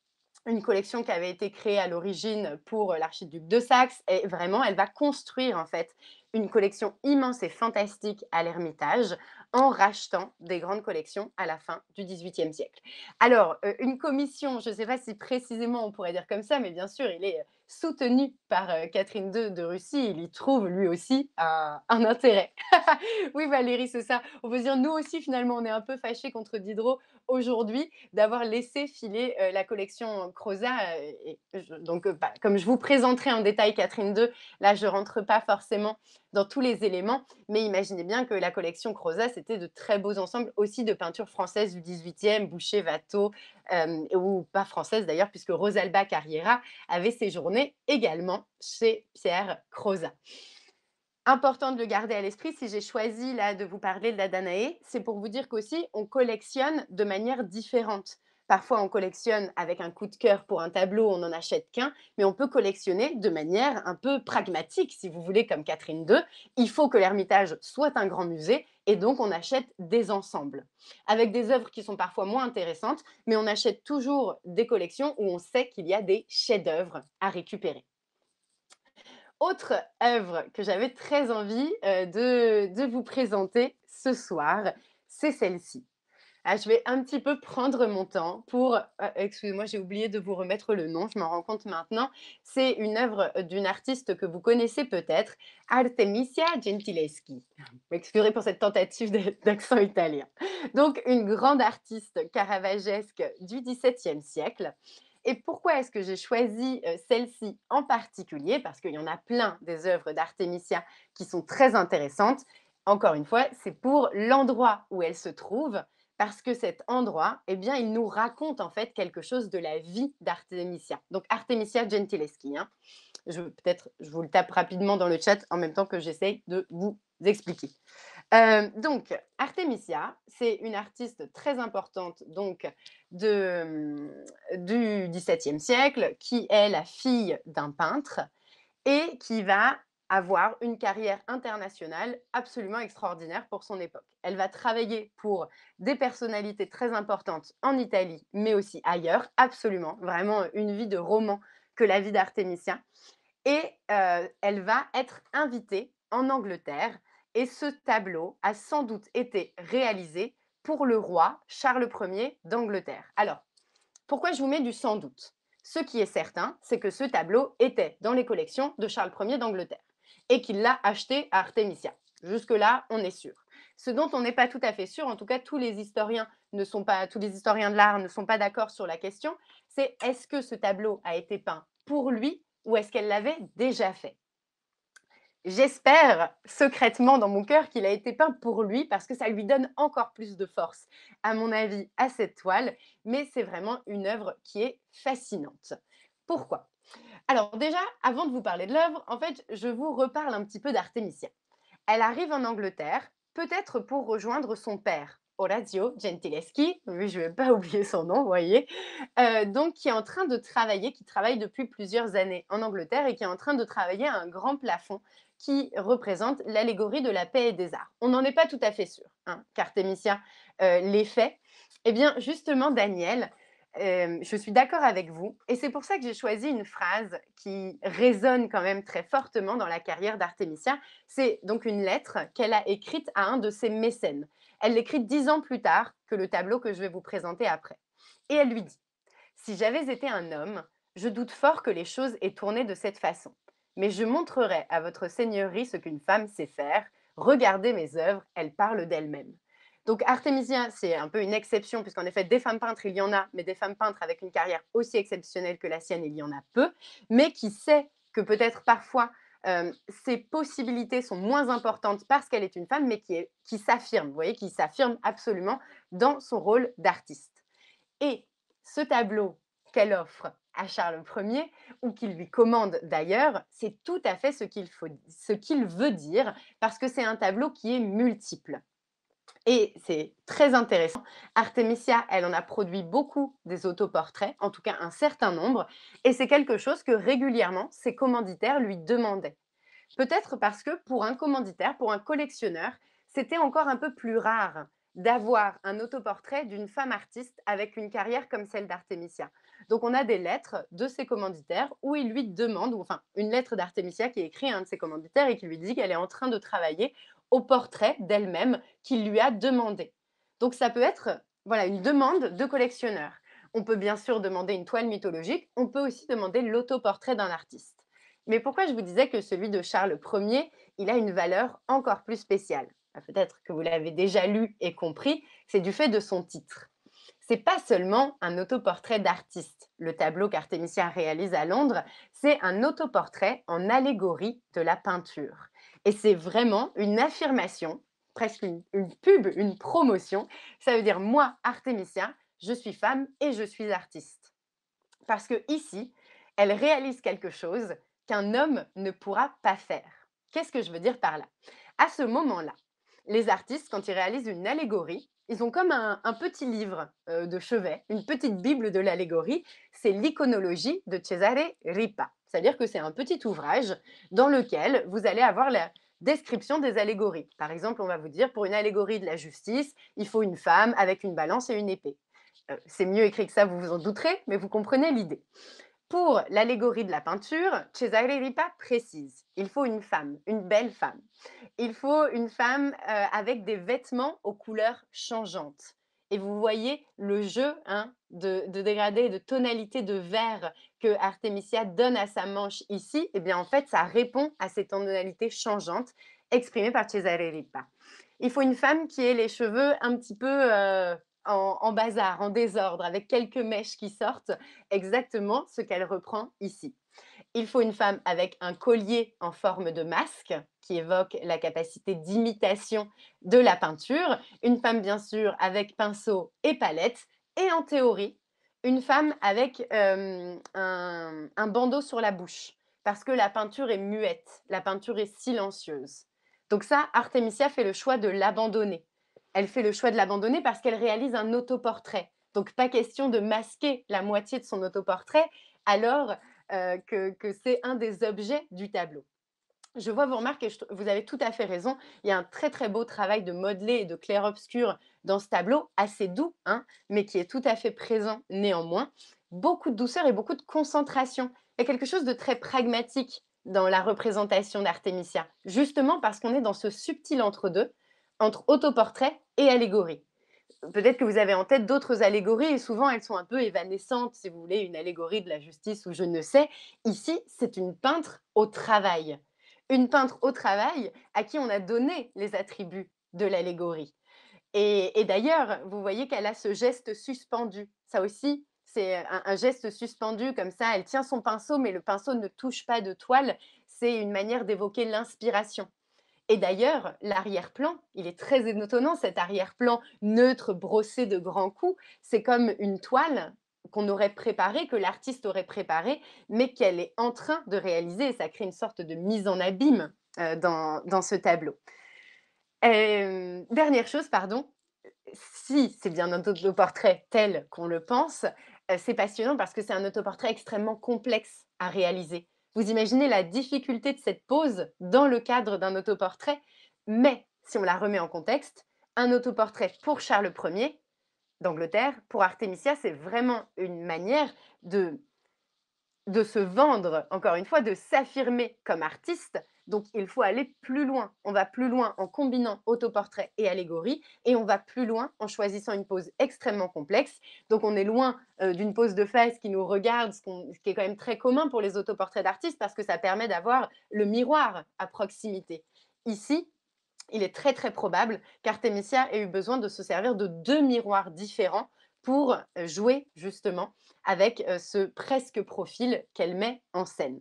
une collection qui avait été créée à l'origine pour euh, l'archiduc de Saxe. Et vraiment, elle va construire en fait une collection immense et fantastique à l'Ermitage en rachetant des grandes collections à la fin du XVIIIe siècle. Alors, euh, une commission, je ne sais pas si précisément on pourrait dire comme ça, mais bien sûr, il est euh, soutenu par Catherine II de Russie, il y trouve lui aussi un, intérêt. oui Valérie, c'est ça. On peut dire, nous aussi finalement, on est un peu fâchés contre Diderot aujourd'hui d'avoir laissé filer la collection Croza. donc, bah, comme je vous présenterai en détail Catherine II, là, je ne rentre pas forcément dans tous les éléments, mais imaginez bien que la collection Croza, c'était de très beaux ensembles aussi de peintures françaises du 18e, Boucher, Watteau, ou pas françaises d'ailleurs, puisque Rosalba Carriera avait séjourné également chez Pierre Crozat Important de le garder à l'esprit, si j'ai choisi là de vous parler de la Danae, c'est pour vous dire qu'aussi on collectionne de manière différente. Parfois, on collectionne avec un coup de cœur pour un tableau, on n'en achète qu'un, mais on peut collectionner de manière un peu pragmatique, si vous voulez, comme Catherine II. Il faut que l'Ermitage soit un grand musée, et donc on achète des ensembles, avec des œuvres qui sont parfois moins intéressantes, mais on achète toujours des collections où on sait qu'il y a des chefs-d'œuvre à récupérer. Autre œuvre que j'avais très envie euh, de, de vous présenter ce soir, c'est celle-ci. Ah, je vais un petit peu prendre mon temps pour, euh, excusez-moi, j'ai oublié de vous remettre le nom, je m'en rends compte maintenant. C'est une œuvre euh, d'une artiste que vous connaissez peut-être, Artemisia Gentileschi. excusez-moi pour cette tentative d'accent italien. Donc, une grande artiste caravagesque du XVIIe siècle. Et pourquoi est-ce que j'ai choisi euh, celle-ci en particulier Parce qu'il y en a plein des œuvres d'Artemisia qui sont très intéressantes. Encore une fois, c'est pour l'endroit où elle se trouve, parce que cet endroit, eh bien, il nous raconte en fait quelque chose de la vie d'Artemisia. Donc Artemisia Gentileschi. Hein. Je, peut-être, je vous le tape rapidement dans le chat en même temps que j'essaie de vous expliquer. Euh, donc, Artemisia, c'est une artiste très importante donc, de, hum, du XVIIe siècle, qui est la fille d'un peintre et qui va avoir une carrière internationale absolument extraordinaire pour son époque. Elle va travailler pour des personnalités très importantes en Italie, mais aussi ailleurs, absolument, vraiment euh, une vie de roman que la vie d'Artémisia. Et euh, elle va être invitée en Angleterre, et ce tableau a sans doute été réalisé pour le roi Charles Ier d'Angleterre. Alors, pourquoi je vous mets du sans doute Ce qui est certain, c'est que ce tableau était dans les collections de Charles Ier d'Angleterre et qu'il l'a acheté à Artemisia. Jusque-là, on est sûr. Ce dont on n'est pas tout à fait sûr, en tout cas tous les historiens ne sont pas, tous les historiens de l'art ne sont pas d'accord sur la question, c'est est-ce que ce tableau a été peint pour lui ou est-ce qu'elle l'avait déjà fait J'espère secrètement dans mon cœur qu'il a été peint pour lui parce que ça lui donne encore plus de force, à mon avis, à cette toile, mais c'est vraiment une œuvre qui est fascinante. Pourquoi alors déjà, avant de vous parler de l'œuvre, en fait, je vous reparle un petit peu d'Artémisia. Elle arrive en Angleterre, peut-être pour rejoindre son père, Orazio Gentileschi, oui, je ne vais pas oublier son nom, vous voyez, euh, donc qui est en train de travailler, qui travaille depuis plusieurs années en Angleterre et qui est en train de travailler à un grand plafond qui représente l'allégorie de la paix et des arts. On n'en est pas tout à fait sûr, hein, qu'Artemisia euh, fait. Eh bien, justement, Daniel, je suis d'accord avec vous. Et c'est pour ça que j'ai choisi une phrase qui résonne quand même très fortement dans la carrière d'Artémisia. C'est donc une lettre qu'elle a écrite à un de ses mécènes. Elle l'écrit dix ans plus tard que le tableau que je vais vous présenter après. Et elle lui dit Si j'avais été un homme, je doute fort que les choses aient tourné de cette façon. Mais je montrerai à votre seigneurie ce qu'une femme sait faire. Regardez mes œuvres, elles parlent d'elles-mêmes. Donc Artemisia, c'est un peu une exception, puisqu'en effet, des femmes peintres, il y en a, mais des femmes peintres avec une carrière aussi exceptionnelle que la sienne, il y en a peu, mais qui sait que peut-être parfois ses euh, possibilités sont moins importantes parce qu'elle est une femme, mais qui, s'affirme, vous voyez, qui s'affirme absolument dans son rôle d'artiste. Et ce tableau qu'elle offre à Charles Ier, ou qu'il lui commande d'ailleurs, c'est tout à fait ce qu'il veut dire, parce que c'est un tableau qui est multiple. Et c'est très intéressant. Artemisia, elle en a produit beaucoup des autoportraits, en tout cas un certain nombre, et c'est quelque chose que régulièrement ses commanditaires lui demandaient. Peut-être parce que pour un commanditaire, pour un collectionneur, c'était encore un peu plus rare d'avoir un autoportrait d'une femme artiste avec une carrière comme celle d'Artemisia. Donc on a des lettres de ses commanditaires où il lui demande, enfin une lettre d'Artemisia qui écrit à un de ses commanditaires et qui lui dit qu'elle est en train de travailler au portrait d'elle-même qu'il lui a demandé. Donc ça peut être voilà, une demande de collectionneur. On peut bien sûr demander une toile mythologique, on peut aussi demander l'autoportrait d'un artiste. Mais pourquoi je vous disais que celui de Charles Ier, il a une valeur encore plus spéciale bah, Peut-être que vous l'avez déjà lu et compris, c'est du fait de son titre. C'est pas seulement un autoportrait d'artiste, le tableau qu'Artemisia réalise à Londres, c'est un autoportrait en allégorie de la peinture. Et c'est vraiment une affirmation, presque une, pub, une promotion. Ça veut dire, moi, Artemisia, je suis femme et je suis artiste. Parce que ici, elle réalise quelque chose qu'un homme ne pourra pas faire. Qu'est-ce que je veux dire par là À ce moment-là, les artistes, quand ils réalisent une allégorie, ils ont comme un, petit livre euh, de chevet, une petite Bible de l'allégorie. C'est l'iconologie de Cesare Ripa. C'est-à-dire que c'est un petit ouvrage dans lequel vous allez avoir la description des allégories. Par exemple, on va vous dire, pour une allégorie de la justice, il faut une femme avec une balance et une épée. Euh, c'est mieux écrit que ça, vous vous en douterez, mais vous comprenez l'idée. Pour l'allégorie de la peinture, Cesare Ripa précise, il faut une femme, une belle femme. Il faut une femme euh, avec des vêtements aux couleurs changeantes. Et vous voyez le jeu hein, de, de dégradés de tonalités de vert Artemisia donne à sa manche ici, et eh bien en fait, ça répond à ces tonalités changeantes exprimées par Cesare Ripa. Il faut une femme qui ait les cheveux un petit peu euh, en, bazar, en désordre, avec quelques mèches qui sortent, exactement ce qu'elle reprend ici. Il faut une femme avec un collier en forme de masque qui évoque la capacité d'imitation de la peinture, une femme bien sûr avec pinceau et palette, et en théorie, une femme avec un, bandeau sur la bouche, parce que la peinture est muette, la peinture est silencieuse. Donc ça, Artemisia fait le choix de l'abandonner. Elle fait le choix de l'abandonner parce qu'elle réalise un autoportrait. Donc pas question de masquer la moitié de son autoportrait alors euh, que, c'est un des objets du tableau. Je vois vos remarques et vous avez tout à fait raison. Il y a un très très beau travail de modelé et de clair-obscur dans ce tableau assez doux, hein, mais qui est tout à fait présent néanmoins. Beaucoup de douceur et beaucoup de concentration. Il y a quelque chose de très pragmatique dans la représentation d'Artemisia, justement parce qu'on est dans ce subtil entre-deux, entre autoportrait et allégorie. Peut-être que vous avez en tête d'autres allégories, et souvent elles sont un peu évanescentes, si vous voulez, une allégorie de la justice ou je ne sais. Ici, c'est une peintre au travail. Une peintre au travail à qui on a donné les attributs de l'allégorie. Et, d'ailleurs, vous voyez qu'elle a ce geste suspendu. Ça aussi, c'est un, geste suspendu comme ça. Elle tient son pinceau, mais le pinceau ne touche pas de toile. C'est une manière d'évoquer l'inspiration. Et d'ailleurs, l'arrière-plan, il est très étonnant, cet arrière-plan neutre, brossé de grands coups. C'est comme une toile qu'on aurait préparée, que l'artiste aurait préparée, mais qu'elle est en train de réaliser. ça crée une sorte de mise en abîme euh, dans, ce tableau dernière chose, pardon, si c'est bien un autoportrait tel qu'on le pense, euh, c'est passionnant parce que c'est un autoportrait extrêmement complexe à réaliser. Vous imaginez la difficulté de cette pose dans le cadre d'un autoportrait, mais si on la remet en contexte, un autoportrait pour Charles Ier d'Angleterre, pour Artemisia, c'est vraiment une manière de se vendre, encore une fois, de s'affirmer comme artiste donc, il faut aller plus loin. On va plus loin en combinant autoportrait et allégorie, et on va plus loin en choisissant une pose extrêmement complexe. Donc, on est loin euh, d'une pose de face qui nous regarde, ce, qui est quand même très commun pour les autoportraits d'artistes, parce que ça permet d'avoir le miroir à proximité. Ici, il est très très probable qu'Artemisia ait eu besoin de se servir de deux miroirs différents pour euh, jouer justement avec euh, ce presque profil qu'elle met en scène.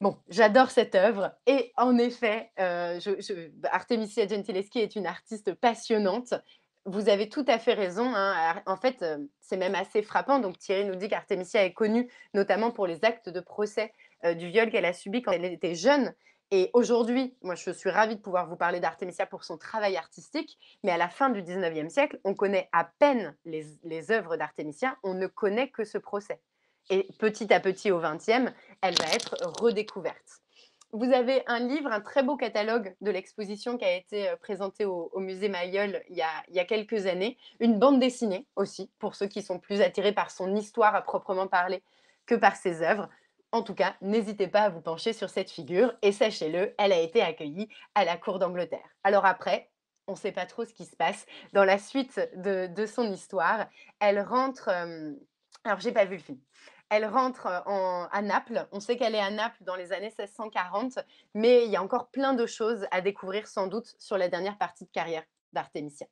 Bon, j'adore cette œuvre et en effet, euh, Artemisia Gentileschi est une artiste passionnante. Vous avez tout à fait raison. Hein, en fait, euh, c'est même assez frappant. Donc Thierry nous dit qu'Artemisia est connue notamment pour les actes de procès euh, du viol qu'elle a subi quand elle était jeune. Et aujourd'hui, moi je suis ravie de pouvoir vous parler d'Artemisia pour son travail artistique, mais à la fin du 19e siècle, on connaît à peine les, les œuvres d'Artemisia, on ne connaît que ce procès. Et petit à petit, au 20e, elle va être redécouverte. Vous avez un livre, un très beau catalogue de l'exposition qui a été euh, présenté au, musée Mayol il y, a, quelques années. Une bande dessinée aussi, pour ceux qui sont plus attirés par son histoire à proprement parler que par ses œuvres. En tout cas, n'hésitez pas à vous pencher sur cette figure et sachez-le, elle a été accueillie à la cour d'Angleterre. Alors après, on ne sait pas trop ce qui se passe dans la suite de, son histoire. Elle rentre... Alors, euh, alors, j'ai pas vu le film. Elle rentre en, à Naples. On sait qu'elle est à Naples dans les années 1640, mais il y a encore plein de choses à découvrir sans doute sur la dernière partie de carrière d'Artémisia.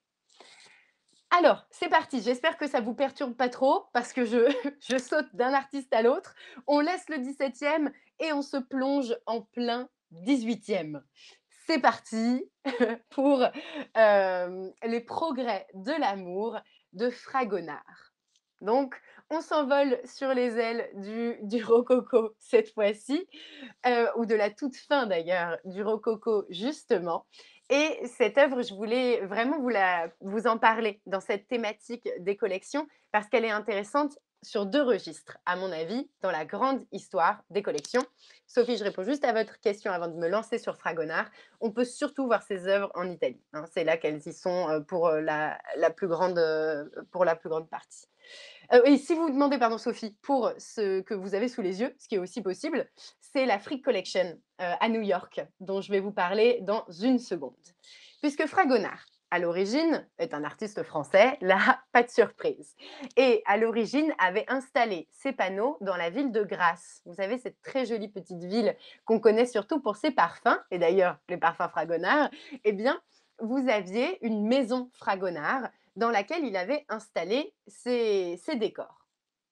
Alors, c'est parti. J'espère que ça vous perturbe pas trop parce que je, saute d'un artiste à l'autre. On laisse le 17e et on se plonge en plein 18e. C'est parti pour les progrès de l'amour de Fragonard. Donc, on s'envole sur les ailes du, du rococo cette fois-ci, euh, ou de la toute fin d'ailleurs du rococo justement. Et cette œuvre, je voulais vraiment vous, la, vous en parler dans cette thématique des collections parce qu'elle est intéressante sur deux registres, à mon avis, dans la grande histoire des collections. Sophie, je réponds juste à votre question avant de me lancer sur Fragonard. On peut surtout voir ses œuvres en Italie. Hein. C'est là qu'elles y sont euh, pour euh, la, plus grande, euh, pour la plus grande partie. et si vous demandez, pardon Sophie, pour ce que vous avez sous les yeux, ce qui est aussi possible, c'est la Frick Collection à New York, dont je vais vous parler dans une seconde. Puisque Fragonard, à l'origine, est un artiste français, là, pas de surprise. Et à l'origine, avait installé ses panneaux dans la ville de Grasse. Vous savez, cette très jolie petite ville qu'on connaît surtout pour ses parfums, et d'ailleurs les parfums Fragonard, eh bien, vous aviez une maison Fragonard dans laquelle il avait installé ses, décors.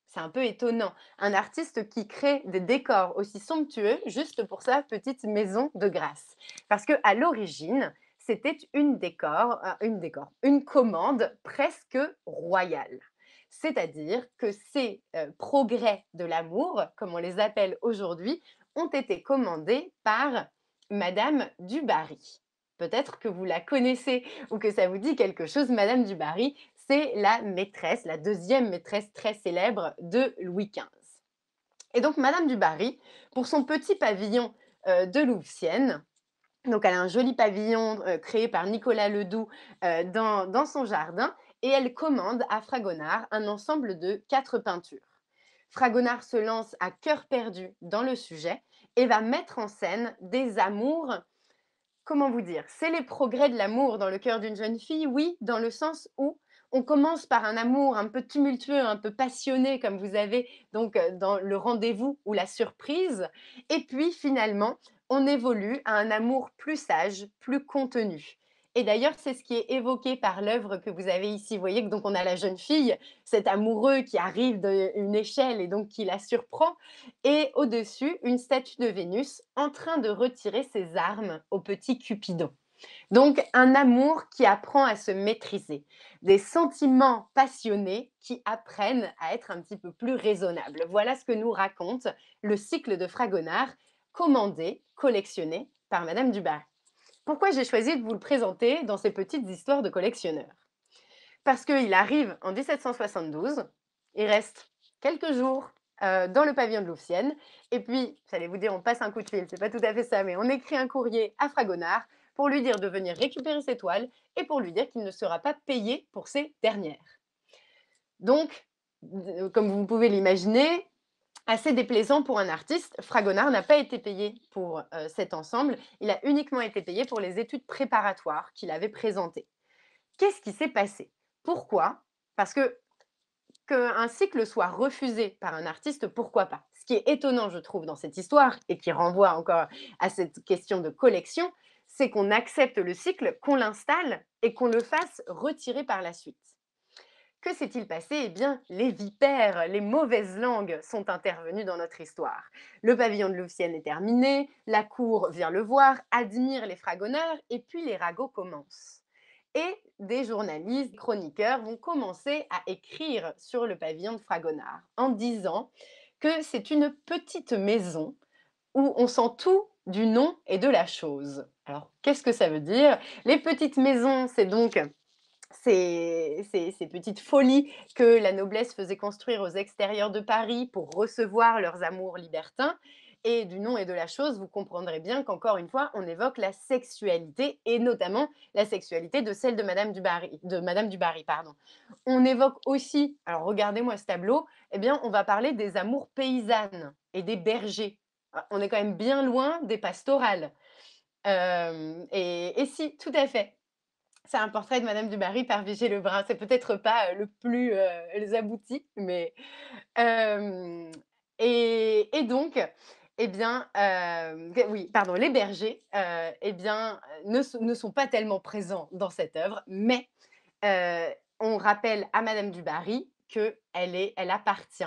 C'est un peu étonnant. Un artiste qui crée des décors aussi somptueux juste pour sa petite maison de Grasse. Parce qu'à l'origine, c'était une décor, ah, une décor, une commande presque royale. C'est-à-dire que ces euh, progrès de l'amour, comme on les appelle aujourd'hui, ont été commandés par Madame du Barry. Peut-être que vous la connaissez ou que ça vous dit quelque chose. Madame du Barry, c'est la maîtresse, la deuxième maîtresse très célèbre de Louis XV. Et donc Madame du Barry, pour son petit pavillon euh, de Louvciennes, donc, elle a un joli pavillon créé par Nicolas Ledoux dans, son jardin et elle commande à Fragonard un ensemble de quatre peintures. Fragonard se lance à cœur perdu dans le sujet et va mettre en scène des amours. Comment vous dire C'est les progrès de l'amour dans le cœur d'une jeune fille, oui, dans le sens où on commence par un amour un peu tumultueux, un peu passionné, comme vous avez donc dans le rendez-vous ou la surprise. Et puis finalement, on évolue à un amour plus sage, plus contenu. Et d'ailleurs, c'est ce qui est évoqué par l'œuvre que vous avez ici. Vous voyez que donc on a la jeune fille, cet amoureux qui arrive d'une échelle et donc qui la surprend, et au-dessus, une statue de Vénus en train de retirer ses armes au petit Cupidon. Donc un amour qui apprend à se maîtriser, des sentiments passionnés qui apprennent à être un petit peu plus raisonnables. Voilà ce que nous raconte le cycle de Fragonard commandé, collectionné par Madame Dubarry. Pourquoi j'ai choisi de vous le présenter dans ces petites histoires de collectionneurs Parce qu'il arrive en 1772, il reste quelques jours euh, dans le pavillon de Louvciennes, et puis, allez vous dire, on passe un coup de fil, c'est pas tout à fait ça, mais on écrit un courrier à Fragonard pour lui dire de venir récupérer ses toiles et pour lui dire qu'il ne sera pas payé pour ses dernières. Donc, euh, comme vous pouvez l'imaginer, Assez déplaisant pour un artiste, Fragonard n'a pas été payé pour euh, cet ensemble, il a uniquement été payé pour les études préparatoires qu'il avait présentées. Qu'est-ce qui s'est passé Pourquoi Parce que qu'un cycle soit refusé par un artiste, pourquoi pas Ce qui est étonnant, je trouve, dans cette histoire, et qui renvoie encore à cette question de collection, c'est qu'on accepte le cycle, qu'on l'installe et qu'on le fasse retirer par la suite. Que s'est-il passé Eh bien, les vipères, les mauvaises langues sont intervenues dans notre histoire. Le pavillon de Louvciennes est terminé, la cour vient le voir, admire les fragonneurs, et puis les ragots commencent. Et des journalistes, chroniqueurs vont commencer à écrire sur le pavillon de Fragonard en disant que c'est une petite maison où on sent tout du nom et de la chose. Alors, qu'est-ce que ça veut dire Les petites maisons, c'est donc ces, ces, petites folies que la noblesse faisait construire aux extérieurs de Paris pour recevoir leurs amours libertins. Et du nom et de la chose, vous comprendrez bien qu'encore une fois, on évoque la sexualité et notamment la sexualité de celle de Madame du Barry. De Madame du Barry pardon. On évoque aussi, alors regardez-moi ce tableau, eh bien, on va parler des amours paysannes et des bergers. Ah, on est quand même bien loin des pastorales. Euh, et, et si, tout à fait. C'est un portrait de Madame du Barry par Vigée Lebrun. C'est peut-être pas euh, le plus euh, abouti, mais. et, donc, eh bien, oui, pardon, les bergers, euh, eh bien, ne, sont pas tellement présents dans cette œuvre, mais on rappelle à Madame du Barry qu'elle est, elle appartient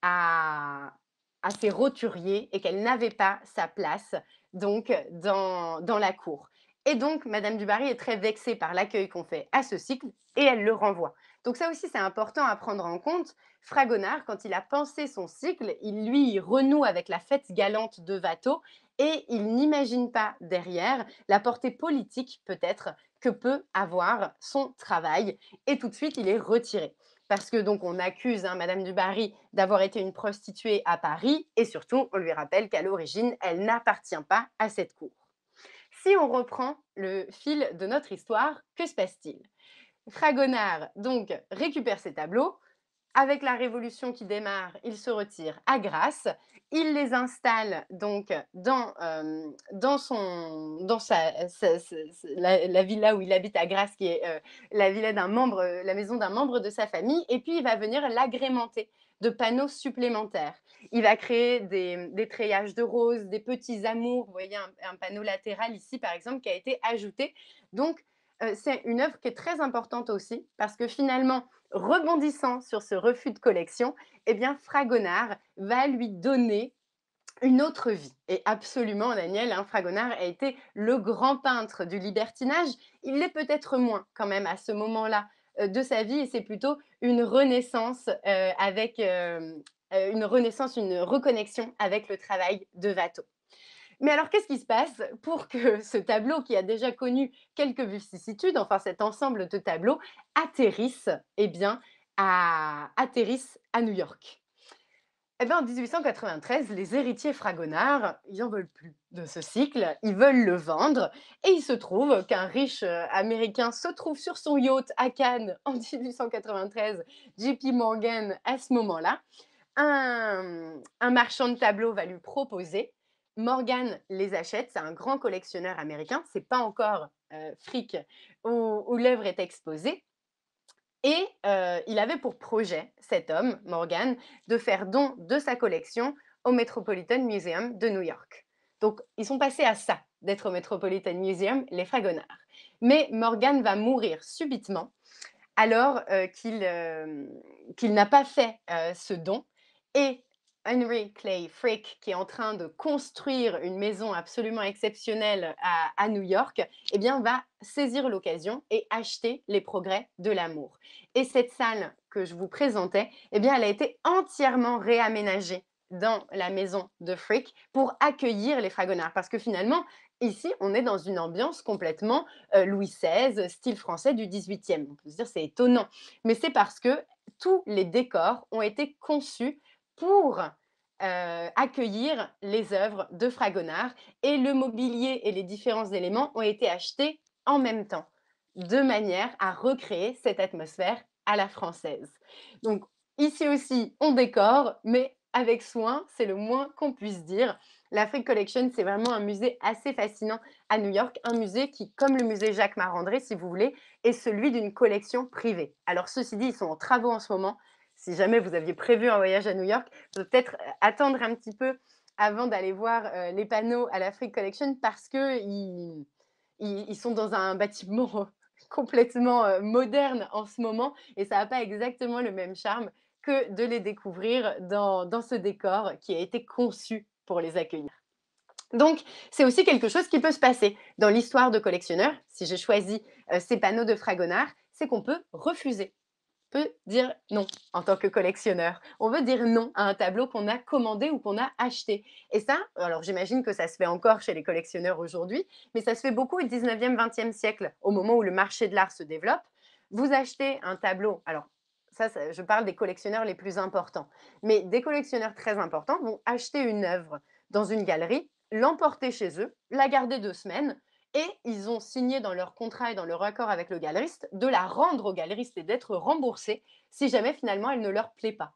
à, à ses roturiers et qu'elle n'avait pas sa place donc dans, dans la cour. Et donc, Madame Dubarry est très vexée par l'accueil qu'on fait à ce cycle et elle le renvoie. Donc ça aussi, c'est important à prendre en compte. Fragonard, quand il a pensé son cycle, il lui renoue avec la fête galante de Watteau et il n'imagine pas derrière la portée politique peut-être que peut avoir son travail. Et tout de suite, il est retiré parce que donc on accuse hein, Madame Dubarry d'avoir été une prostituée à Paris et surtout on lui rappelle qu'à l'origine elle n'appartient pas à cette cour si on reprend le fil de notre histoire, que se passe-t-il Fragonard donc récupère ses tableaux. Avec la révolution qui démarre, il se retire à Grasse. Il les installe donc dans, euh, dans, son, dans sa, la, villa où il habite à Grasse, qui est euh, la villa d'un membre, la maison d'un membre de sa famille. Et puis il va venir l'agrémenter de panneaux supplémentaires. Il va créer des, mmh, des treillages de roses, des petits amours. Vous voyez un, panneau latéral ici, par exemple, qui a été ajouté. Donc, euh, c'est une œuvre qui est très importante aussi, parce que finalement, rebondissant sur ce refus de collection, eh bien, Fragonard va lui donner une autre vie. Et absolument, Daniel hein, Fragonard a été le grand peintre du libertinage. Il l'est peut-être moins quand même à ce moment-là, euh, de sa vie et c'est plutôt une renaissance euh, avec euh, une renaissance, une reconnexion avec le travail de Watteau. Mais alors, qu'est-ce qui se passe pour que ce tableau, qui a déjà connu quelques vicissitudes, enfin cet ensemble de tableaux, atterrisse, eh bien, atterrisse à New York eh ben, en 1893, les héritiers Fragonard, ils n'en veulent plus de ce cycle, ils veulent le vendre, et il se trouve qu'un riche euh, américain se trouve sur son yacht à Cannes en 1893, JP Morgan à ce moment-là. Un, marchand de tableaux va lui proposer, Morgan les achète, c'est un grand collectionneur américain, c'est pas encore euh, fric où, où l'œuvre est exposée, et euh, il avait pour projet, cet homme, Morgan, de faire don de sa collection au Metropolitan Museum de New York. Donc, ils sont passés à ça, d'être au Metropolitan Museum, les Fragonards. Mais Morgan va mourir subitement, alors euh, euh, qu'il n'a pas fait ce don. Et Henry Clay Frick, qui est en train de construire une maison absolument exceptionnelle à, New York, eh bien, va saisir l'occasion et acheter les progrès de l'amour. Et cette salle que je vous présentais, eh bien, elle a été entièrement réaménagée dans la maison de Frick pour accueillir les Fragonards. Parce que finalement, Ici, on est dans une ambiance complètement euh, Louis XVI, style français du XVIIIe. On peut se dire c'est étonnant, mais c'est parce que tous les décors ont été conçus pour euh, accueillir les œuvres de Fragonard et le mobilier et les différents éléments ont été achetés en même temps, de manière à recréer cette atmosphère à la française. Donc ici aussi, on décore, mais avec soin, c'est le moins qu'on puisse dire. L'Afrique Collection, c'est vraiment un musée assez fascinant à New York, un musée qui, comme le musée Jacques Marandré, si vous voulez, est celui d'une collection privée. Alors ceci dit, ils sont en travaux en ce moment, si jamais vous aviez prévu un voyage à New York, peut-être euh, attendre un petit peu avant d'aller voir euh, les panneaux à l'Afrique Collection parce qu'ils ils, sont dans un bâtiment complètement euh, moderne en ce moment et ça n'a pas exactement le même charme que de les découvrir dans, ce décor qui a été conçu pour les accueillir. Donc, c'est aussi quelque chose qui peut se passer dans l'histoire de collectionneur. Si j'ai choisi ces panneaux de Fragonard, c'est qu'on peut refuser peut dire non en tant que collectionneur. On veut dire non à un tableau qu'on a commandé ou qu'on a acheté. Et ça, alors j'imagine que ça se fait encore chez les collectionneurs aujourd'hui, mais ça se fait beaucoup au 19e, 20e siècle, au moment où le marché de l'art se développe. Vous achetez un tableau, alors ça, ça, je parle des collectionneurs les plus importants, mais des collectionneurs très importants vont acheter une œuvre dans une galerie, l'emporter chez eux, la garder deux semaines, et ils ont signé dans leur contrat et dans leur accord avec le galeriste de la rendre au galeriste et d'être remboursée si jamais finalement elle ne leur plaît pas.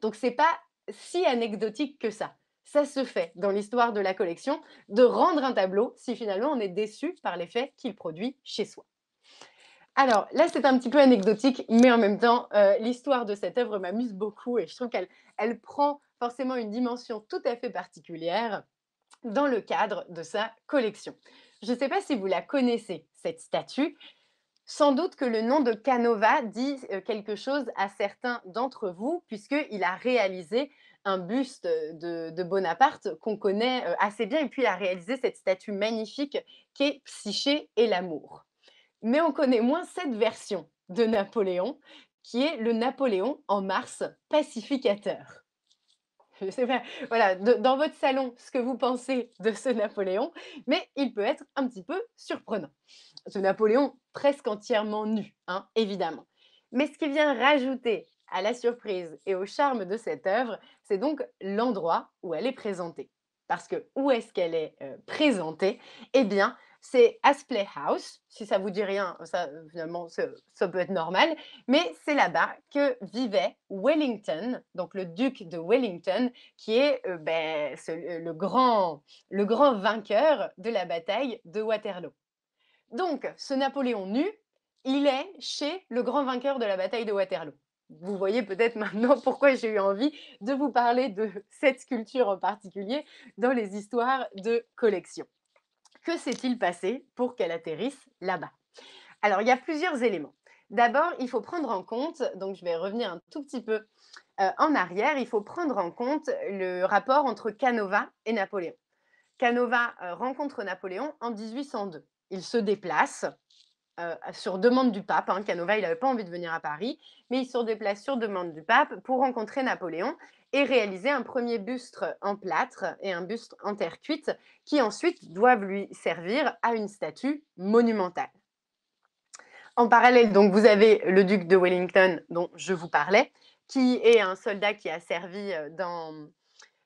Donc c'est pas si anecdotique que ça. Ça se fait dans l'histoire de la collection de rendre un tableau si finalement on est déçu par l'effet qu'il produit chez soi. Alors là, c'est un petit peu anecdotique, mais en même temps, euh, l'histoire de cette œuvre m'amuse beaucoup et je trouve qu'elle prend forcément une dimension tout à fait particulière dans le cadre de sa collection. Je ne sais pas si vous la connaissez, cette statue. Sans doute que le nom de Canova dit euh, quelque chose à certains d'entre vous, puisqu'il a réalisé un buste euh, de, Bonaparte qu'on connaît euh, assez bien, et puis il a réalisé cette statue magnifique qui est Psyché et l'amour. Mais on connaît moins cette version de Napoléon, qui est le Napoléon en Mars pacificateur. voilà, dans votre salon, ce que vous pensez de ce Napoléon, mais il peut être un petit peu surprenant. Ce Napoléon presque entièrement nu, hein, évidemment. Mais ce qui vient rajouter à la surprise et au charme de cette œuvre, c'est donc l'endroit où elle est présentée. Parce que où est-ce qu'elle est, euh, présentée Eh bien, c'est Aspley House. Si ça vous dit rien, ça, finalement, ça, peut être normal. Mais c'est là-bas que vivait Wellington, donc le duc de Wellington, qui est euh, ben, le, grand, le grand vainqueur de la bataille de Waterloo. Donc, ce Napoléon nu, il est chez le grand vainqueur de la bataille de Waterloo. Vous voyez peut-être maintenant pourquoi j'ai eu envie de vous parler de cette sculpture en particulier dans les histoires de collection que s'est-il passé pour qu'elle atterrisse là-bas Alors, il y a plusieurs éléments. D'abord, il faut prendre en compte, donc je vais revenir un tout petit peu euh, en arrière, il faut prendre en compte le rapport entre Canova et Napoléon. Canova euh, rencontre Napoléon en 1802. Il se déplace euh, sur demande du pape. Hein. Canova, il n'avait pas envie de venir à Paris, mais il se déplace sur demande du pape pour rencontrer Napoléon et réaliser un premier buste en plâtre et un buste en terre cuite qui ensuite doivent lui servir à une statue monumentale. En parallèle, donc, vous avez le duc de Wellington dont je vous parlais, qui est un soldat qui a servi euh, dans,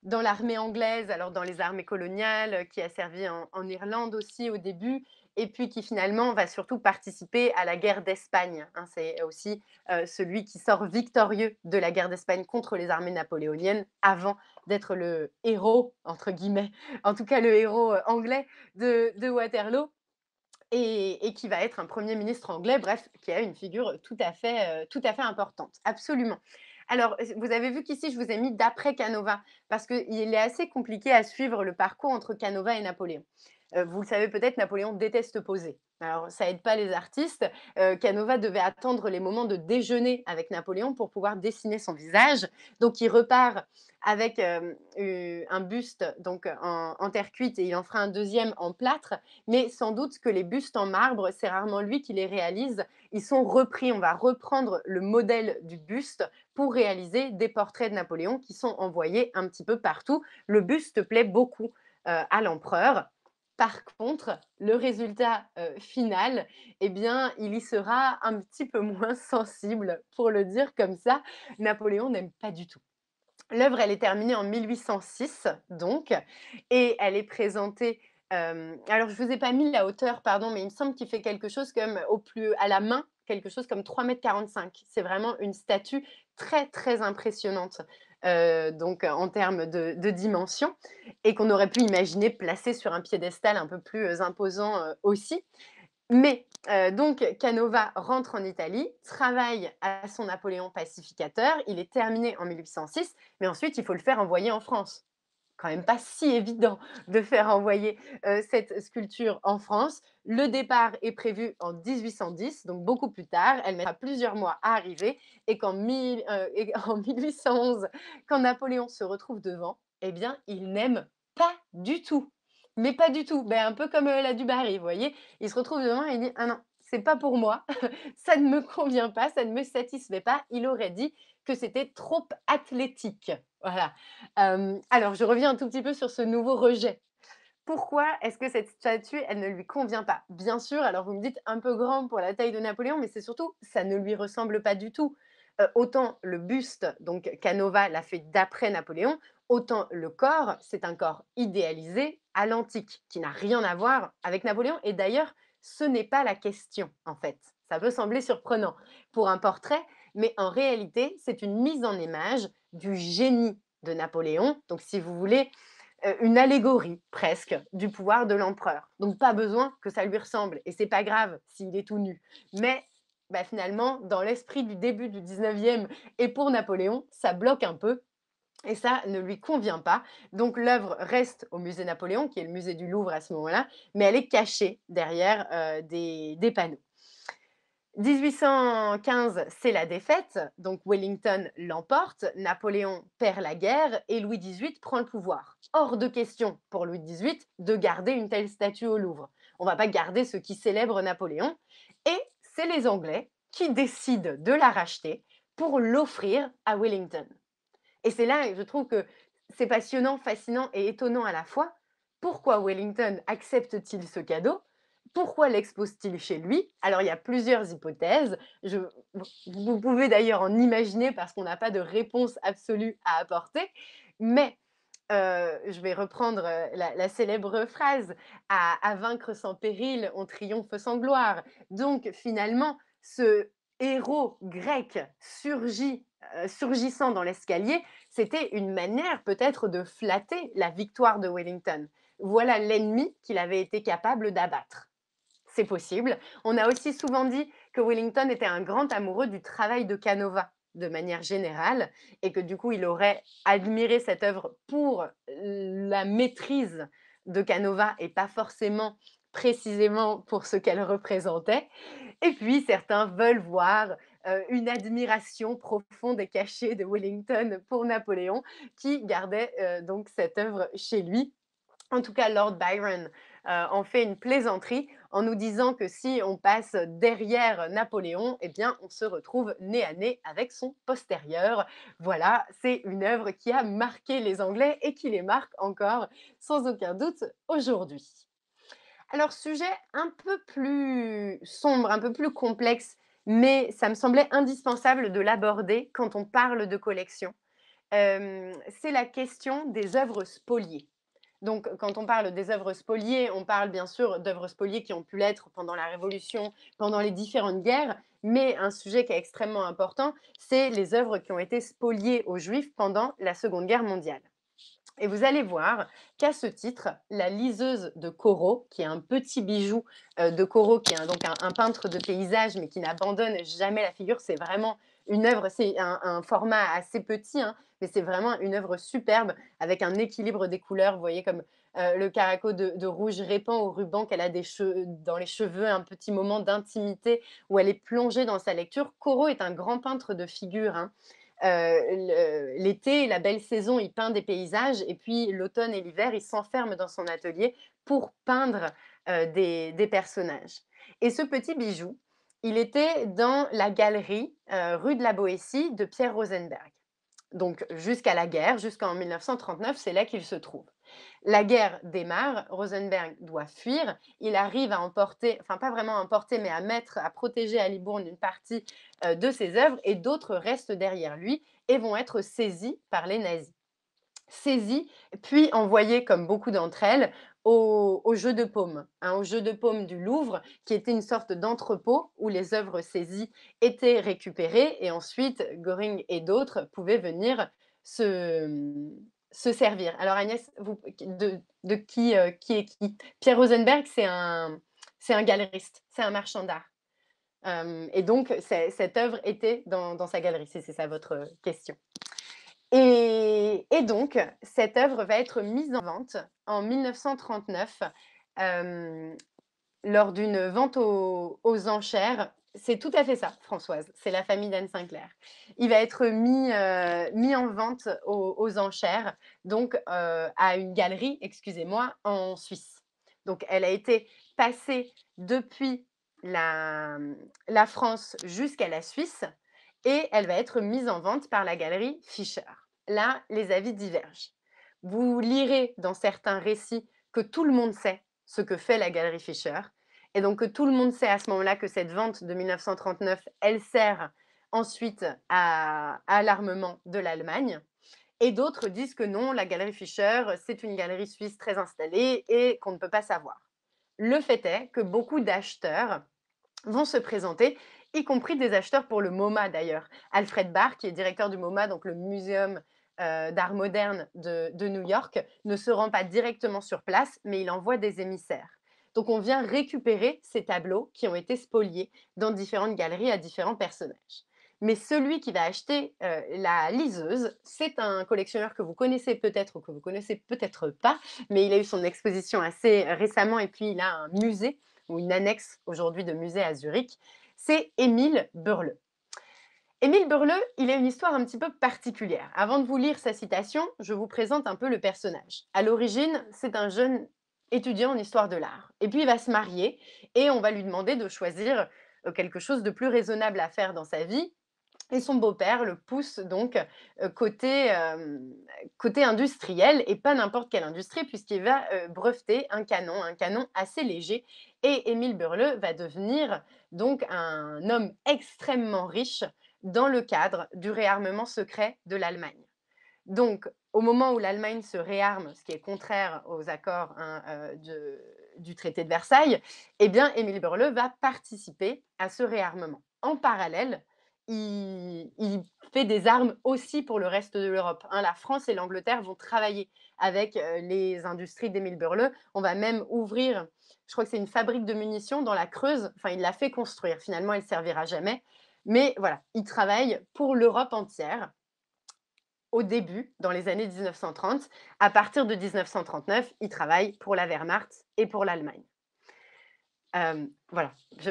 dans l'armée anglaise, alors dans les armées coloniales, qui a servi en Irlande aussi au début, et puis qui finalement va surtout participer à la guerre d'Espagne. Hein. c'est aussi euh, celui qui sort victorieux de la guerre d'Espagne contre les armées napoléoniennes avant d'être le héros, entre guillemets, en tout cas le héros euh, anglais de, Waterloo. Et, qui va être un Premier ministre anglais, bref, qui a une figure tout à fait, euh, tout à fait importante, absolument. Alors, vous avez vu qu'ici, je vous ai mis d'après Canova, parce qu'il est assez compliqué à suivre le parcours entre Canova et Napoléon. Euh, vous le savez peut-être, Napoléon déteste poser. Alors, ça aide pas les artistes. Euh, Canova devait attendre les moments de déjeuner avec Napoléon pour pouvoir dessiner son visage. Donc, il repart avec euh, un buste donc en, terre cuite et il en fera un deuxième en plâtre. Mais sans doute que les bustes en marbre, c'est rarement lui qui les réalise. Ils sont repris. On va reprendre le modèle du buste pour réaliser des portraits de Napoléon qui sont envoyés un petit peu partout. Le buste plaît beaucoup à l'empereur. Par contre, le résultat final, eh bien, il y sera un petit peu moins sensible, pour le dire comme ça. Napoléon n'aime pas du tout. L'œuvre, elle est terminée en 1806, donc, et elle est présentée. alors, je ne vous ai pas mis la hauteur, pardon, mais il me semble qu'il fait quelque chose comme au plus à la main, quelque chose comme 3,45 m. C'est vraiment une statue très, très impressionnante. Euh, donc en termes de, de dimension, et qu'on aurait pu imaginer placer sur un piédestal un peu plus euh, imposant euh, aussi. Mais donc Canova rentre en Italie, travaille à son Napoléon pacificateur, il est terminé en 1806, mais ensuite il faut le faire envoyer en France quand même pas si évident de faire envoyer cette sculpture en France. Le départ est prévu en 1810, donc beaucoup plus tard. Elle mettra plusieurs mois à arriver et qu'en euh, en 1811, quand Napoléon se retrouve devant, eh bien, il n'aime pas du tout. Mais pas du tout. Ben, un peu comme la Dubarry, vous voyez. Il se retrouve devant et il dit Ah non, c'est pas pour moi, ça ne me convient pas, ça ne me satisfait pas. Il aurait dit que c'était trop athlétique. Voilà. alors, je reviens un tout petit peu sur ce nouveau rejet. Pourquoi est-ce que cette statue, elle ne lui convient pas Bien sûr, alors vous me dites un peu grand pour la taille de Napoléon, mais c'est surtout, ça ne lui ressemble pas du tout. autant le buste, donc Canova l'a fait d'après Napoléon, autant le corps, c'est un corps idéalisé à l'antique, qui n'a rien à voir avec Napoléon. Et d'ailleurs, ce n'est pas la question, en fait. Ça peut sembler surprenant. Pour un portrait, mais en réalité, c'est une mise en image du génie de Napoléon, donc si vous voulez, euh, une allégorie presque du pouvoir de l'empereur. Donc pas besoin que ça lui ressemble, et c'est pas grave s'il est tout nu. Mais bah, finalement, dans l'esprit du début du 19e, et pour Napoléon, ça bloque un peu, et ça ne lui convient pas. Donc l'œuvre reste au musée Napoléon, qui est le musée du Louvre à ce moment-là, mais elle est cachée derrière euh, des panneaux. 1815, c'est la défaite, donc Wellington l'emporte, Napoléon perd la guerre et Louis XVIII prend le pouvoir. Hors de question pour Louis XVIII de garder une telle statue au Louvre. On va pas garder ce qui célèbre Napoléon. Et c'est les Anglais qui décident de la racheter pour l'offrir à Wellington. Et c'est là, je trouve que c'est passionnant, fascinant et étonnant à la fois. Pourquoi Wellington accepte-t-il ce cadeau pourquoi l'expose-t-il chez lui Alors, il y a plusieurs hypothèses. vous pouvez d'ailleurs en imaginer parce qu'on n'a pas de réponse absolue à apporter. Mais euh, je vais reprendre euh, la, célèbre phrase à, vaincre sans péril, on triomphe sans gloire. Donc, finalement, ce héros grec euh, surgissant dans l'escalier, c'était une manière peut-être de flatter la victoire de Wellington. Voilà l'ennemi qu'il avait été capable d'abattre c'est possible. On a aussi souvent dit que Wellington était un grand amoureux du travail de Canova de manière générale et que du coup il aurait admiré cette œuvre pour la maîtrise de Canova et pas forcément précisément pour ce qu'elle représentait. Et puis certains veulent voir euh, une admiration profonde et cachée de Wellington pour Napoléon qui gardait euh, donc cette œuvre chez lui. En tout cas, Lord Byron euh, en fait une plaisanterie en nous disant que si on passe derrière Napoléon, eh bien, on se retrouve nez à nez avec son postérieur. Voilà, c'est une œuvre qui a marqué les Anglais et qui les marque encore, sans aucun doute, aujourd'hui. Alors, sujet un peu plus sombre, un peu plus complexe, mais ça me semblait indispensable de l'aborder quand on parle de collection. Euh, c'est la question des œuvres spoliées. Donc, quand on parle des œuvres spoliées, on parle bien sûr d'œuvres spoliées qui ont pu l'être pendant la Révolution, pendant les différentes guerres, mais un sujet qui est extrêmement important, c'est les œuvres qui ont été spoliées aux Juifs pendant la Seconde Guerre mondiale. Et vous allez voir qu'à ce titre, la liseuse de Corot, qui est un petit bijou euh, de Corot, qui est donc un, un peintre de paysage, mais qui n'abandonne jamais la figure, c'est vraiment une œuvre, c'est un, format assez petit, hein, mais c'est vraiment une œuvre superbe avec un équilibre des couleurs. Vous voyez comme euh, le caraco de, rouge répand au ruban qu'elle a des dans les cheveux, un petit moment d'intimité où elle est plongée dans sa lecture. Corot est un grand peintre de figures. Hein. Euh, l'été, la belle saison, il peint des paysages et puis l'automne et l'hiver, il s'enferme dans son atelier pour peindre euh, des, personnages. Et ce petit bijou, il était dans la galerie euh, rue de la Boétie de Pierre Rosenberg. Donc jusqu'à la guerre, jusqu'en 1939, c'est là qu'il se trouve. La guerre démarre, Rosenberg doit fuir, il arrive à emporter, enfin pas vraiment à emporter, mais à mettre, à protéger à Libourne une partie euh, de ses œuvres et d'autres restent derrière lui et vont être saisies par les nazis saisies, puis envoyées, comme beaucoup d'entre elles, au, jeu de paume, hein, au jeu de paume du Louvre, qui était une sorte d'entrepôt où les œuvres saisies étaient récupérées et ensuite Goring et d'autres pouvaient venir se, servir. Alors Agnès, de, qui, euh, qui est qui Pierre Rosenberg, c'est un, c'est galériste, c'est un marchand d'art. Euh, et donc, cette œuvre était dans, dans sa galerie, si c'est ça votre question. Et, donc, cette œuvre va être mise en vente en 1939 euh, lors d'une vente aux, enchères. C'est tout à fait ça, Françoise. C'est la famille d'Anne Sinclair. Il va être mis, euh, mis en vente aux, enchères, donc euh, à une galerie, excusez-moi, en Suisse. Donc, elle a été passée depuis la France jusqu'à la Suisse et elle va être mise en vente par la galerie Fischer là, les avis divergent. Vous lirez dans certains récits que tout le monde sait ce que fait la galerie Fischer, et donc que tout le monde sait à ce moment-là que cette vente de 1939, elle sert ensuite à, l'armement de l'Allemagne. Et d'autres disent que non, la galerie Fischer, c'est une galerie suisse très installée et qu'on ne peut pas savoir. Le fait est que beaucoup d'acheteurs vont se présenter, y compris des acheteurs pour le MoMA d'ailleurs. Alfred Barr, qui est directeur du MoMA, donc le Muséum euh, d'art moderne de, New York ne se rend pas directement sur place, mais il envoie des émissaires. Donc on vient récupérer ces tableaux qui ont été spoliés dans différentes galeries à différents personnages. Mais celui qui va acheter euh, la liseuse, c'est un collectionneur que vous connaissez peut-être ou que vous connaissez peut-être pas, mais il a eu son exposition assez récemment et puis il a un musée ou une annexe aujourd'hui de musée à Zurich, c'est Émile Burle. Émile Burleux, il a une histoire un petit peu particulière. Avant de vous lire sa citation, je vous présente un peu le personnage. À l'origine, c'est un jeune étudiant en histoire de l'art. Et puis, il va se marier et on va lui demander de choisir euh, quelque chose de plus raisonnable à faire dans sa vie. Et son beau-père le pousse donc euh, euh, côté, industriel, et pas n'importe quelle industrie, puisqu'il va breveter un canon, un canon assez léger. Et Émile Burleux va devenir donc un homme extrêmement riche dans le cadre du réarmement secret de l'Allemagne. Donc, au moment où l'Allemagne se réarme, ce qui est contraire aux accords hein, euh, du traité de Versailles, eh bien, Émile Berle va participer à ce réarmement. En parallèle, il, fait des armes aussi pour le reste de l'Europe. Hein. la France et l'Angleterre vont travailler avec euh, les industries d'Émile Berle. On va même ouvrir, je crois que c'est une fabrique de munitions dans la Creuse. Enfin, il l'a fait construire. Finalement, elle servira jamais. Mais voilà, il travaille pour l'Europe entière au début, dans les années 1930. À partir de 1939, il travaille pour la Wehrmacht et pour l'Allemagne. Euh, voilà, je,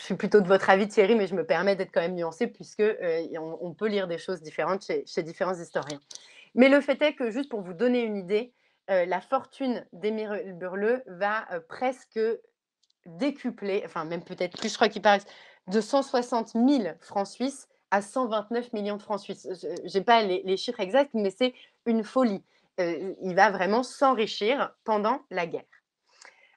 suis plutôt de votre avis Thierry, mais je me permets d'être quand même nuancée puisque euh, on, peut lire des choses différentes chez, différents historiens. Mais le fait est que, juste pour vous donner une idée, euh, la fortune d'Émile Burleux va presque décupler, enfin même peut-être plus, je crois qu'il paraît de 160 000 francs suisses à 129 millions de francs suisses. Je n'ai pas les, chiffres exacts, mais c'est une folie. Euh, il va vraiment s'enrichir pendant la guerre.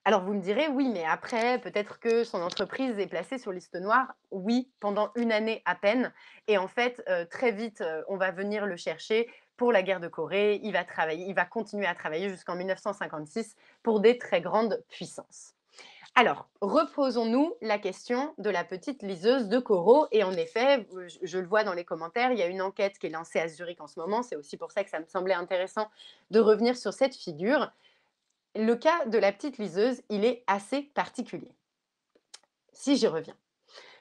Alors vous me direz, oui, mais après, peut-être que son entreprise est placée sur liste noire. Oui, pendant une année à peine. Et en fait, euh, très vite, euh, on va venir le chercher pour la guerre de Corée. Il va, travailler, il va continuer à travailler jusqu'en 1956 pour des très grandes puissances. Alors, reposons-nous la question de la petite liseuse de Corot. Et en effet, je, je, le vois dans les commentaires, il y a une enquête qui est lancée à Zurich en ce moment. C'est aussi pour ça que ça me semblait intéressant de revenir sur cette figure. Le cas de la petite liseuse, il est assez particulier. Si j'y reviens.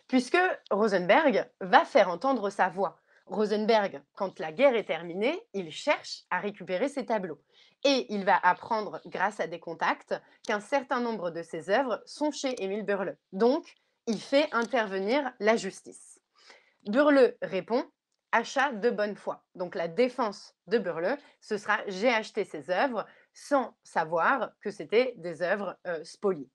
Puisque Rosenberg va faire entendre sa voix. Rosenberg, quand la guerre est terminée, il cherche à récupérer ses tableaux. Et il va apprendre, grâce à des contacts, qu'un certain nombre de ses œuvres sont chez Émile Burle. Donc, il fait intervenir la justice. Burle répond achat de bonne foi. Donc la défense de Burle, ce sera j'ai acheté ces œuvres sans savoir que c'était des œuvres euh, spoliées.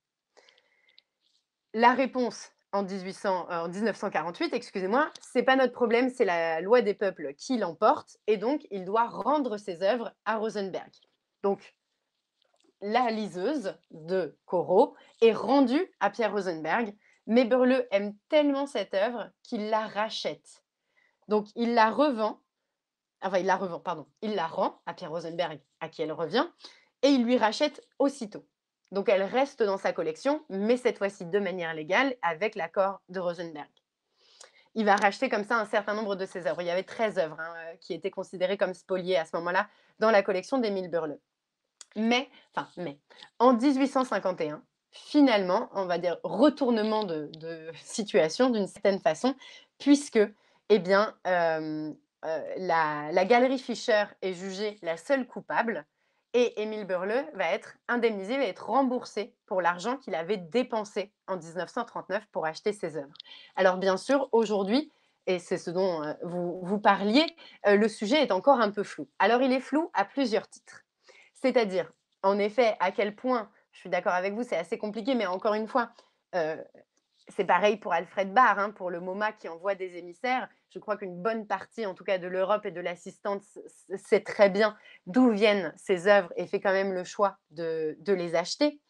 La réponse en, euh, en 1948, excusez-moi, c'est pas notre problème, c'est la loi des peuples qui l'emporte et donc il doit rendre ses œuvres à Rosenberg. Donc, la liseuse de Corot est rendue à Pierre Rosenberg, mais Berleu aime tellement cette œuvre qu'il la rachète. Donc, il la revend, enfin, il la revend, pardon, il la rend à Pierre Rosenberg, à qui elle revient, et il lui rachète aussitôt. Donc, elle reste dans sa collection, mais cette fois-ci de manière légale, avec l'accord de Rosenberg il va racheter comme ça un certain nombre de ses œuvres. Il y avait 13 œuvres hein, euh, qui étaient considérées comme spoliées à ce moment-là dans la collection d'Émile Berleu. Mais, en 1851, finalement, on va dire retournement de, situation d'une certaine façon, puisque, eh bien, euh, euh, la, galerie Fischer est jugée la seule coupable et Émile Burleux va être indemnisé, va être remboursé pour l'argent qu'il avait dépensé en 1939 pour acheter ses œuvres. Alors bien sûr, aujourd'hui, et c'est ce dont euh, vous, vous parliez, le sujet est encore un peu flou. Alors il est flou à plusieurs titres. C'est-à-dire, en effet, à quel point, je suis d'accord avec vous, c'est assez compliqué, mais encore une fois, euh, c'est pareil pour Alfred Barr, hein, pour le MoMA qui envoie des émissaires. Je crois qu'une bonne partie, en tout cas, de l'Europe et de l'assistance sait très bien d'où viennent ces œuvres et fait quand même le choix de, les acheter.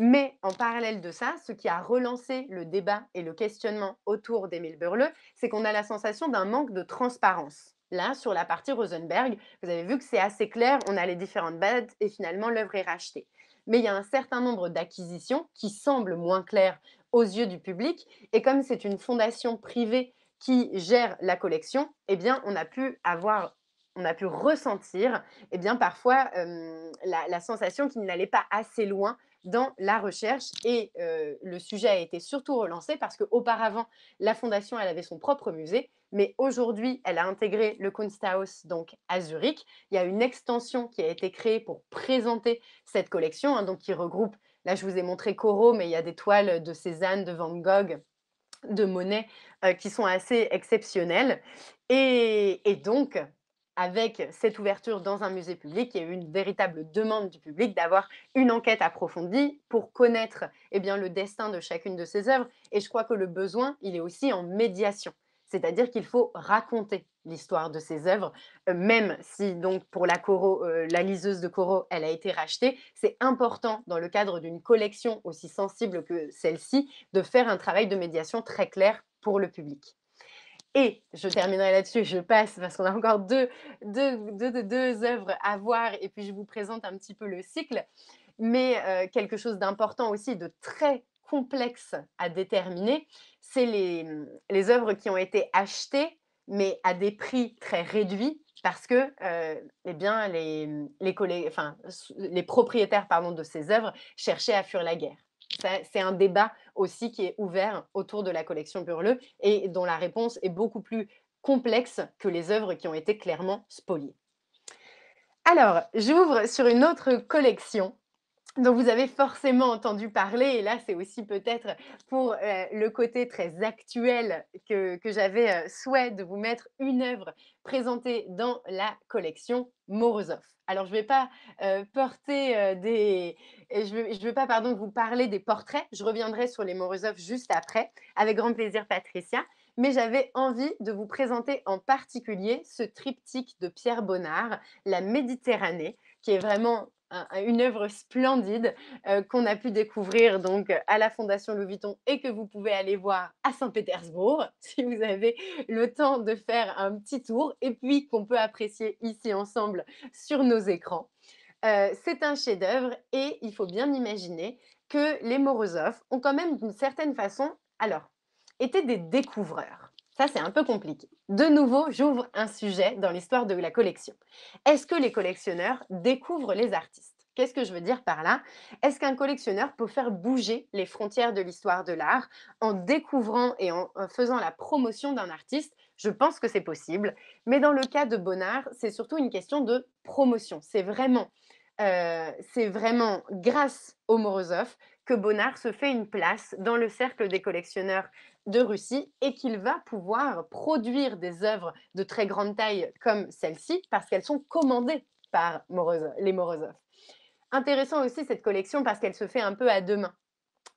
Mais en parallèle de ça, ce qui a relancé le débat et le questionnement autour d'Émile Burleux, c'est qu'on a la sensation d'un manque de transparence. Là, sur la partie Rosenberg, vous avez vu que c'est assez clair, on a les différentes bases et finalement l'œuvre est rachetée. Mais il y a un certain nombre d'acquisitions qui semblent moins claires aux yeux du public. Et comme c'est une fondation privée qui gère la collection, eh bien, on a pu avoir on a pu ressentir eh bien, parfois euh, la, sensation qu'il n'allait pas assez loin dans la recherche et euh, le sujet a été surtout relancé parce qu'auparavant, la fondation avait son propre musée mais aujourd'hui, elle a intégré le Kunsthaus donc, à Zurich. Il y a une extension qui a été créée pour présenter cette collection, hein, donc qui regroupe, là je vous ai montré Corot, mais il y a des toiles de Cézanne, de Van Gogh, de Monet, euh, qui sont assez exceptionnelles. Et, donc, avec cette ouverture dans un musée public, il y a eu une véritable demande du public d'avoir une enquête approfondie pour connaître eh bien, le destin de chacune de ces œuvres. Et je crois que le besoin, il est aussi en médiation c'est-à-dire qu'il faut raconter l'histoire de ces œuvres, euh, même si donc pour la, euh, liseuse de Corot, elle a été rachetée, c'est important dans le cadre d'une collection aussi sensible que celle-ci de faire un travail de médiation très clair pour le public. Et je terminerai là-dessus, je passe parce qu'on a encore deux, œuvres à voir et puis je vous présente un petit peu le cycle. Mais euh, quelque chose d'important aussi, de très complexe à déterminer, c'est les, mmh, les, œuvres qui ont été achetées, mais à des prix très réduits, parce que euh, eh bien, les, mmh, les, enfin, les propriétaires pardon, de ces œuvres cherchaient à fuir la guerre. C'est un débat aussi qui est ouvert autour de la collection Burleux et dont la réponse est beaucoup plus complexe que les œuvres qui ont été clairement spoliées. Alors, j'ouvre sur une autre collection donc vous avez forcément entendu parler, et là c'est aussi peut-être pour euh, le côté très actuel que, j'avais euh, souhait de vous mettre une œuvre présentée dans la collection Morozov. Alors je ne vais pas euh, porter des... Je ne vais, pas pardon, vous parler des portraits, je reviendrai sur les Morozov juste après, avec grand plaisir Patricia, mais j'avais envie de vous présenter en particulier ce triptyque de Pierre Bonnard, La Méditerranée, qui est vraiment une œuvre splendide euh, qu'on a pu découvrir donc à la Fondation Louis Vuitton et que vous pouvez aller voir à Saint-Pétersbourg si vous avez le temps de faire un petit tour et puis qu'on peut apprécier ici ensemble sur nos écrans. Euh, c'est un chef-d'œuvre et il faut bien imaginer que les Morozov ont quand même d'une certaine façon, alors, des découvreurs. Ça, c'est un peu compliqué. De nouveau, j'ouvre un sujet dans l'histoire de la collection. Est-ce que les collectionneurs découvrent les artistes Qu'est-ce que je veux dire par là Est-ce qu'un collectionneur peut faire bouger les frontières de l'histoire de l'art en découvrant et en faisant la promotion d'un artiste Je pense que c'est possible. Mais dans le cas de Bonnard, c'est surtout une question de promotion. C'est vraiment, euh, vraiment grâce au Morozov que Bonnard se fait une place dans le cercle des collectionneurs de Russie et qu'il va pouvoir produire des œuvres de très grande taille comme celle-ci parce qu'elles sont commandées par les Morozov. Intéressant aussi cette collection parce qu'elle se fait un peu à deux mains.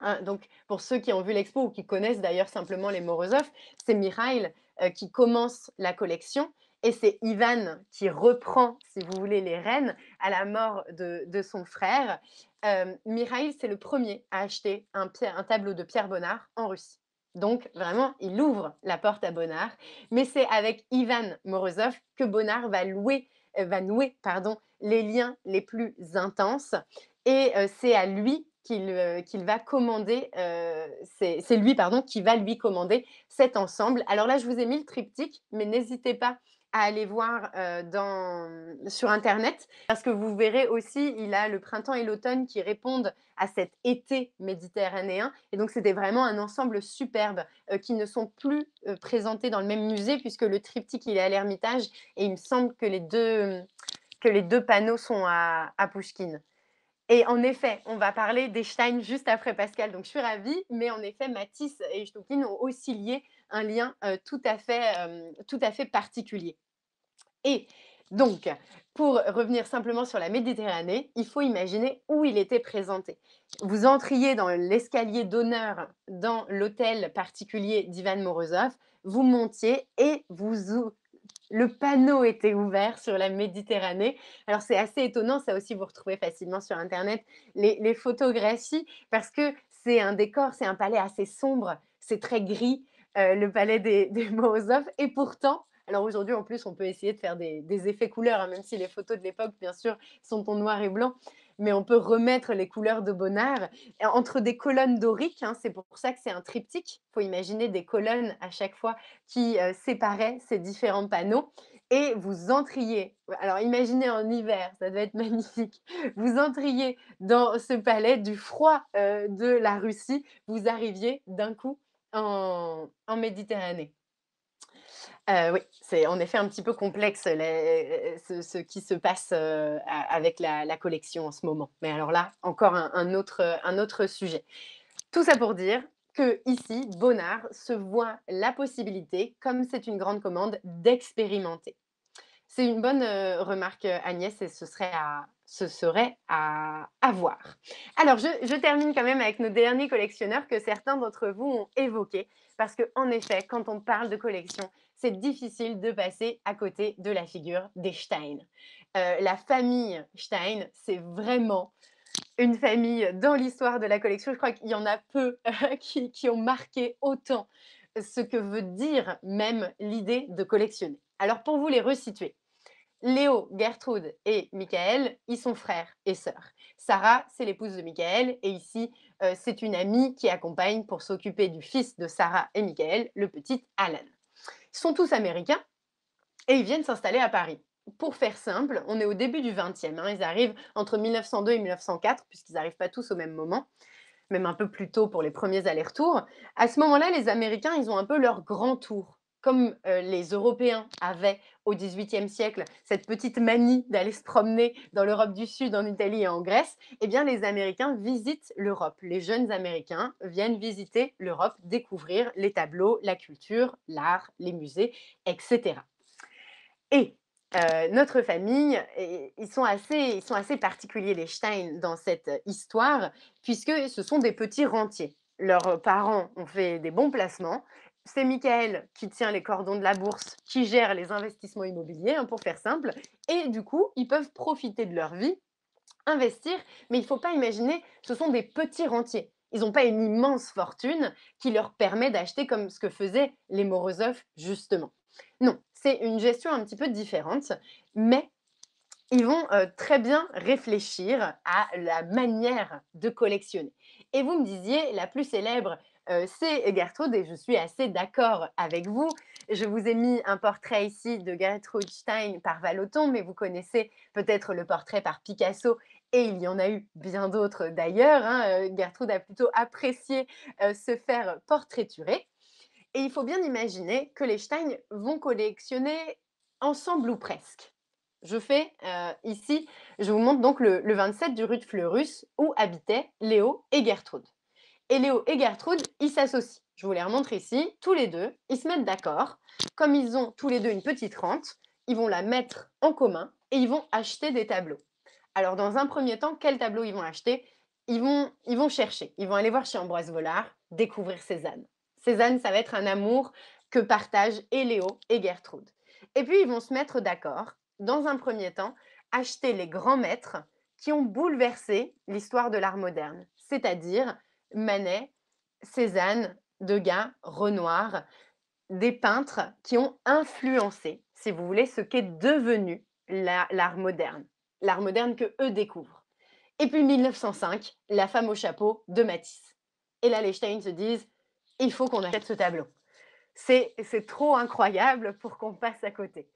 Hein. donc pour ceux qui ont vu l'expo ou qui connaissent d'ailleurs simplement les Morozov, c'est Mikhail euh, qui commence la collection et c'est Ivan qui reprend, si vous voulez, les rênes à la mort de, son frère. Euh, Mikhail, c'est le premier à acheter un tableau de Pierre Bonnard en Russie. Donc vraiment, il ouvre la porte à Bonnard. Mais c'est avec Ivan Morozov que Bonnard va, euh, nouer pardon, les liens les plus intenses. Et euh, c'est à lui qu'il euh, va commander, c'est lui pardon, qui va lui commander cet ensemble. Alors là, je vous ai mis le triptyque, mais n'hésitez pas à aller voir euh, sur Internet, parce que vous verrez aussi, il a le printemps et l'automne qui répondent à cet été méditerranéen. Et donc, c'était vraiment un ensemble superbe euh, qui ne sont plus euh, présentés dans le même musée, puisque le triptyque, il est à l'Ermitage, et il me semble que les deux, que les deux panneaux sont à, à Pushkin. Et en effet, on va parler d'Einstein juste après Pascal, donc je suis ravie, mais en effet, Matisse et Stokin ont aussi lié un lien tout, à fait, tout à fait particulier. Et donc, pour revenir simplement sur la Méditerranée, il faut imaginer où il était présenté. Vous entriez dans l'escalier d'honneur dans l'hôtel particulier d'Ivan Morozov, vous montiez et vous le panneau était ouvert sur la Méditerranée. Alors c'est assez étonnant, ça aussi vous retrouvez facilement sur Internet, les, les photographies, parce que c'est un décor, c'est un palais assez sombre, c'est très gris, euh, le palais des, des Morozov. Et pourtant, alors aujourd'hui, en plus, on peut essayer de faire des, effets couleurs, hein, même si les photos de l'époque, bien sûr, sont en noir et blanc. Mais on peut remettre les couleurs de Bonnard euh, entre des colonnes doriques. Hein. c'est pour ça que c'est un triptyque. Il faut imaginer des colonnes à chaque fois qui euh, séparaient ces différents panneaux. Et vous entriez, alors imaginez en hiver, ça doit être magnifique, vous entriez dans ce palais du froid de la Russie, vous arriviez d'un coup en, Méditerranée. Euh, oui, c'est en effet un petit peu complexe ce, qui se passe euh, avec la, collection en ce moment. Mais alors là, encore un, autre, euh, un autre sujet. Tout ça pour dire que ici, Bonnard se voit la possibilité, comme c'est une grande commande, d'expérimenter. C'est une bonne remarque, Agnès, et ce serait à, ce serait à, voir. Alors, je, termine quand même avec nos derniers collectionneurs que certains d'entre vous ont évoqués, parce qu'en effet, quand on parle de collection, c'est difficile de passer à côté de la figure des Stein. la famille Stein, c'est vraiment une famille dans l'histoire de la collection. Je crois qu'il y en a peu qui, qui ont marqué autant ce que veut dire même l'idée de collectionner. Alors pour vous les resituer, Léo, Gertrude et Michael, ils sont frères et sœurs. Sarah, c'est l'épouse de Michael, et ici, euh, c'est une amie qui accompagne pour s'occuper du fils de Sarah et Michael, le petit Alan. Ils sont tous américains, et ils viennent s'installer à Paris. Pour faire simple, on est au début du 20e, hein. ils arrivent entre 1902 et 1904, puisqu'ils n'arrivent pas tous au même moment même un peu plus tôt pour les premiers allers-retours, à ce moment-là, les Américains, ils ont un peu leur grand tour comme les Européens avaient au XVIIIe siècle cette petite manie d'aller se promener dans l'Europe du Sud, en Italie et en Grèce, eh bien les Américains visitent l'Europe. Les jeunes Américains viennent visiter l'Europe, découvrir les tableaux, la culture, l'art, les musées, etc. Et notre famille, ils, sont assez, ils sont assez particuliers, les Stein, dans cette histoire, puisque ce sont des petits rentiers. Leurs parents ont fait des bons placements c'est Michael qui tient les cordons de la bourse, qui gère les investissements immobiliers, hein, pour faire simple. Et du coup, ils peuvent profiter de leur vie, investir, mais il ne faut pas imaginer, ce sont des petits rentiers. Ils n'ont pas une immense fortune qui leur permet d'acheter comme ce que faisaient les Morozov, justement. Non, c'est une gestion un petit peu différente, mais ils vont euh, très bien réfléchir à la manière de collectionner. Et vous me disiez, la plus célèbre, c'est Gertrude et je suis assez d'accord avec vous. Je vous ai mis un portrait ici de Gertrude Stein par valoton mais vous connaissez peut-être le portrait par Picasso et il y en a eu bien d'autres d'ailleurs. Hein. Gertrude a plutôt apprécié se faire portraiturer. Et il faut bien imaginer que les Stein vont collectionner ensemble ou presque. Je fais ici, je vous montre donc le, le 27 du rue de Fleurus où habitaient Léo et Gertrude et Léo et Gertrude, ils s'associent. Je vous les remontre ici, tous les deux, ils se mettent d'accord. Comme ils ont tous les deux une petite rente, ils vont la mettre en commun et ils vont acheter des tableaux. Alors, dans un premier temps, quels tableaux ils vont acheter ils vont, ils vont chercher, ils vont aller voir chez Ambroise Vollard, découvrir Cézanne. Cézanne, ça va être un amour que partagent et Léo et Gertrude. Et puis, ils vont se mettre d'accord, dans un premier temps, acheter les grands maîtres qui ont bouleversé l'histoire de l'art moderne, c'est-à-dire Manet, Cézanne, Degas, Renoir, des peintres qui ont influencé, si vous voulez, ce qu'est devenu l'art moderne, l'art moderne que eux découvrent. Et puis 1905, la femme au chapeau de Matisse. Et là, les Stein se disent, il faut qu'on achète ce tableau. C'est trop incroyable pour qu'on passe à côté.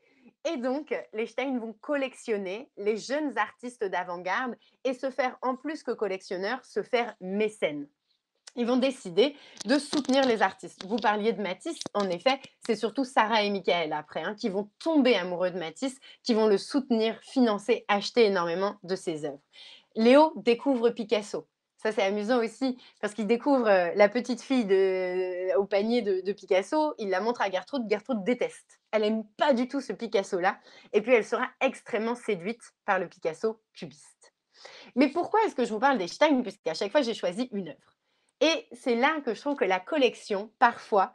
Et donc, les Stein vont collectionner les jeunes artistes d'avant-garde et se faire, en plus que collectionneurs, se faire mécènes ils vont décider de soutenir les artistes. Vous parliez de Matisse, en effet, c'est surtout Sarah et Michael après, hein, qui vont tomber amoureux de Matisse, qui vont le soutenir, financer, acheter énormément de ses œuvres. Léo découvre Picasso. Ça, c'est amusant aussi, parce qu'il découvre euh, la petite fille euh, au panier de, de, Picasso, il la montre à Gertrude, Gertrude déteste. Elle n'aime pas du tout ce Picasso-là, et puis elle sera extrêmement séduite par le Picasso cubiste. Mais pourquoi est-ce que je vous parle des Stein Puisqu'à chaque fois, j'ai choisi une œuvre. Et c'est là que je trouve que la collection, parfois,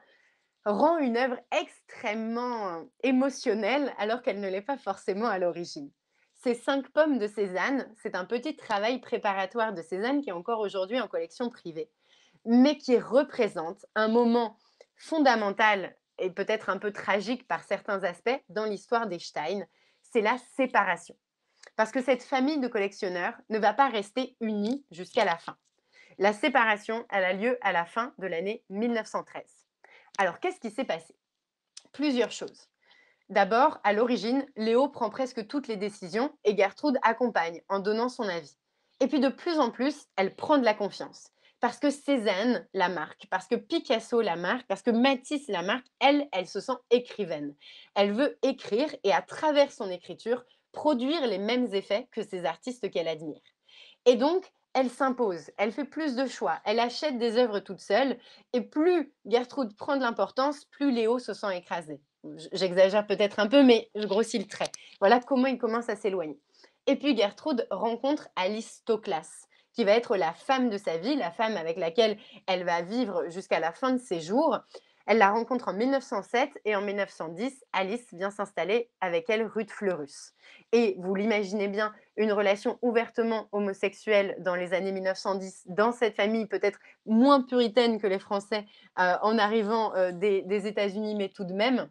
rend une œuvre extrêmement émotionnelle alors qu'elle ne l'est pas forcément à l'origine. Ces cinq pommes de Cézanne, c'est un petit travail préparatoire de Cézanne qui est encore aujourd'hui en collection privée, mais qui représente un moment fondamental et peut-être un peu tragique par certains aspects dans l'histoire des Stein, c'est la séparation. Parce que cette famille de collectionneurs ne va pas rester unie jusqu'à la fin. La séparation, elle a lieu à la fin de l'année 1913. Alors, qu'est-ce qui s'est passé Plusieurs choses. D'abord, à l'origine, Léo prend presque toutes les décisions et Gertrude accompagne en donnant son avis. Et puis de plus en plus, elle prend de la confiance. Parce que Cézanne, la marque, parce que Picasso, la marque, parce que Matisse, la marque, elle, elle se sent écrivaine. Elle veut écrire et à travers son écriture, produire les mêmes effets que ces artistes qu'elle admire. Et donc, elle s'impose, elle fait plus de choix, elle achète des œuvres toute seule, et plus Gertrude prend de l'importance, plus Léo se sent écrasé. J'exagère peut-être un peu, mais je grossis le trait. Voilà comment il commence à s'éloigner. Et puis Gertrude rencontre Alice Toklas, qui va être la femme de sa vie, la femme avec laquelle elle va vivre jusqu'à la fin de ses jours. Elle la rencontre en 1907 et en 1910, Alice vient s'installer avec elle rue de Fleurus. Et vous l'imaginez bien, une relation ouvertement homosexuelle dans les années 1910, dans cette famille peut-être moins puritaine que les Français euh, en arrivant euh, des, États-Unis, mais tout de même,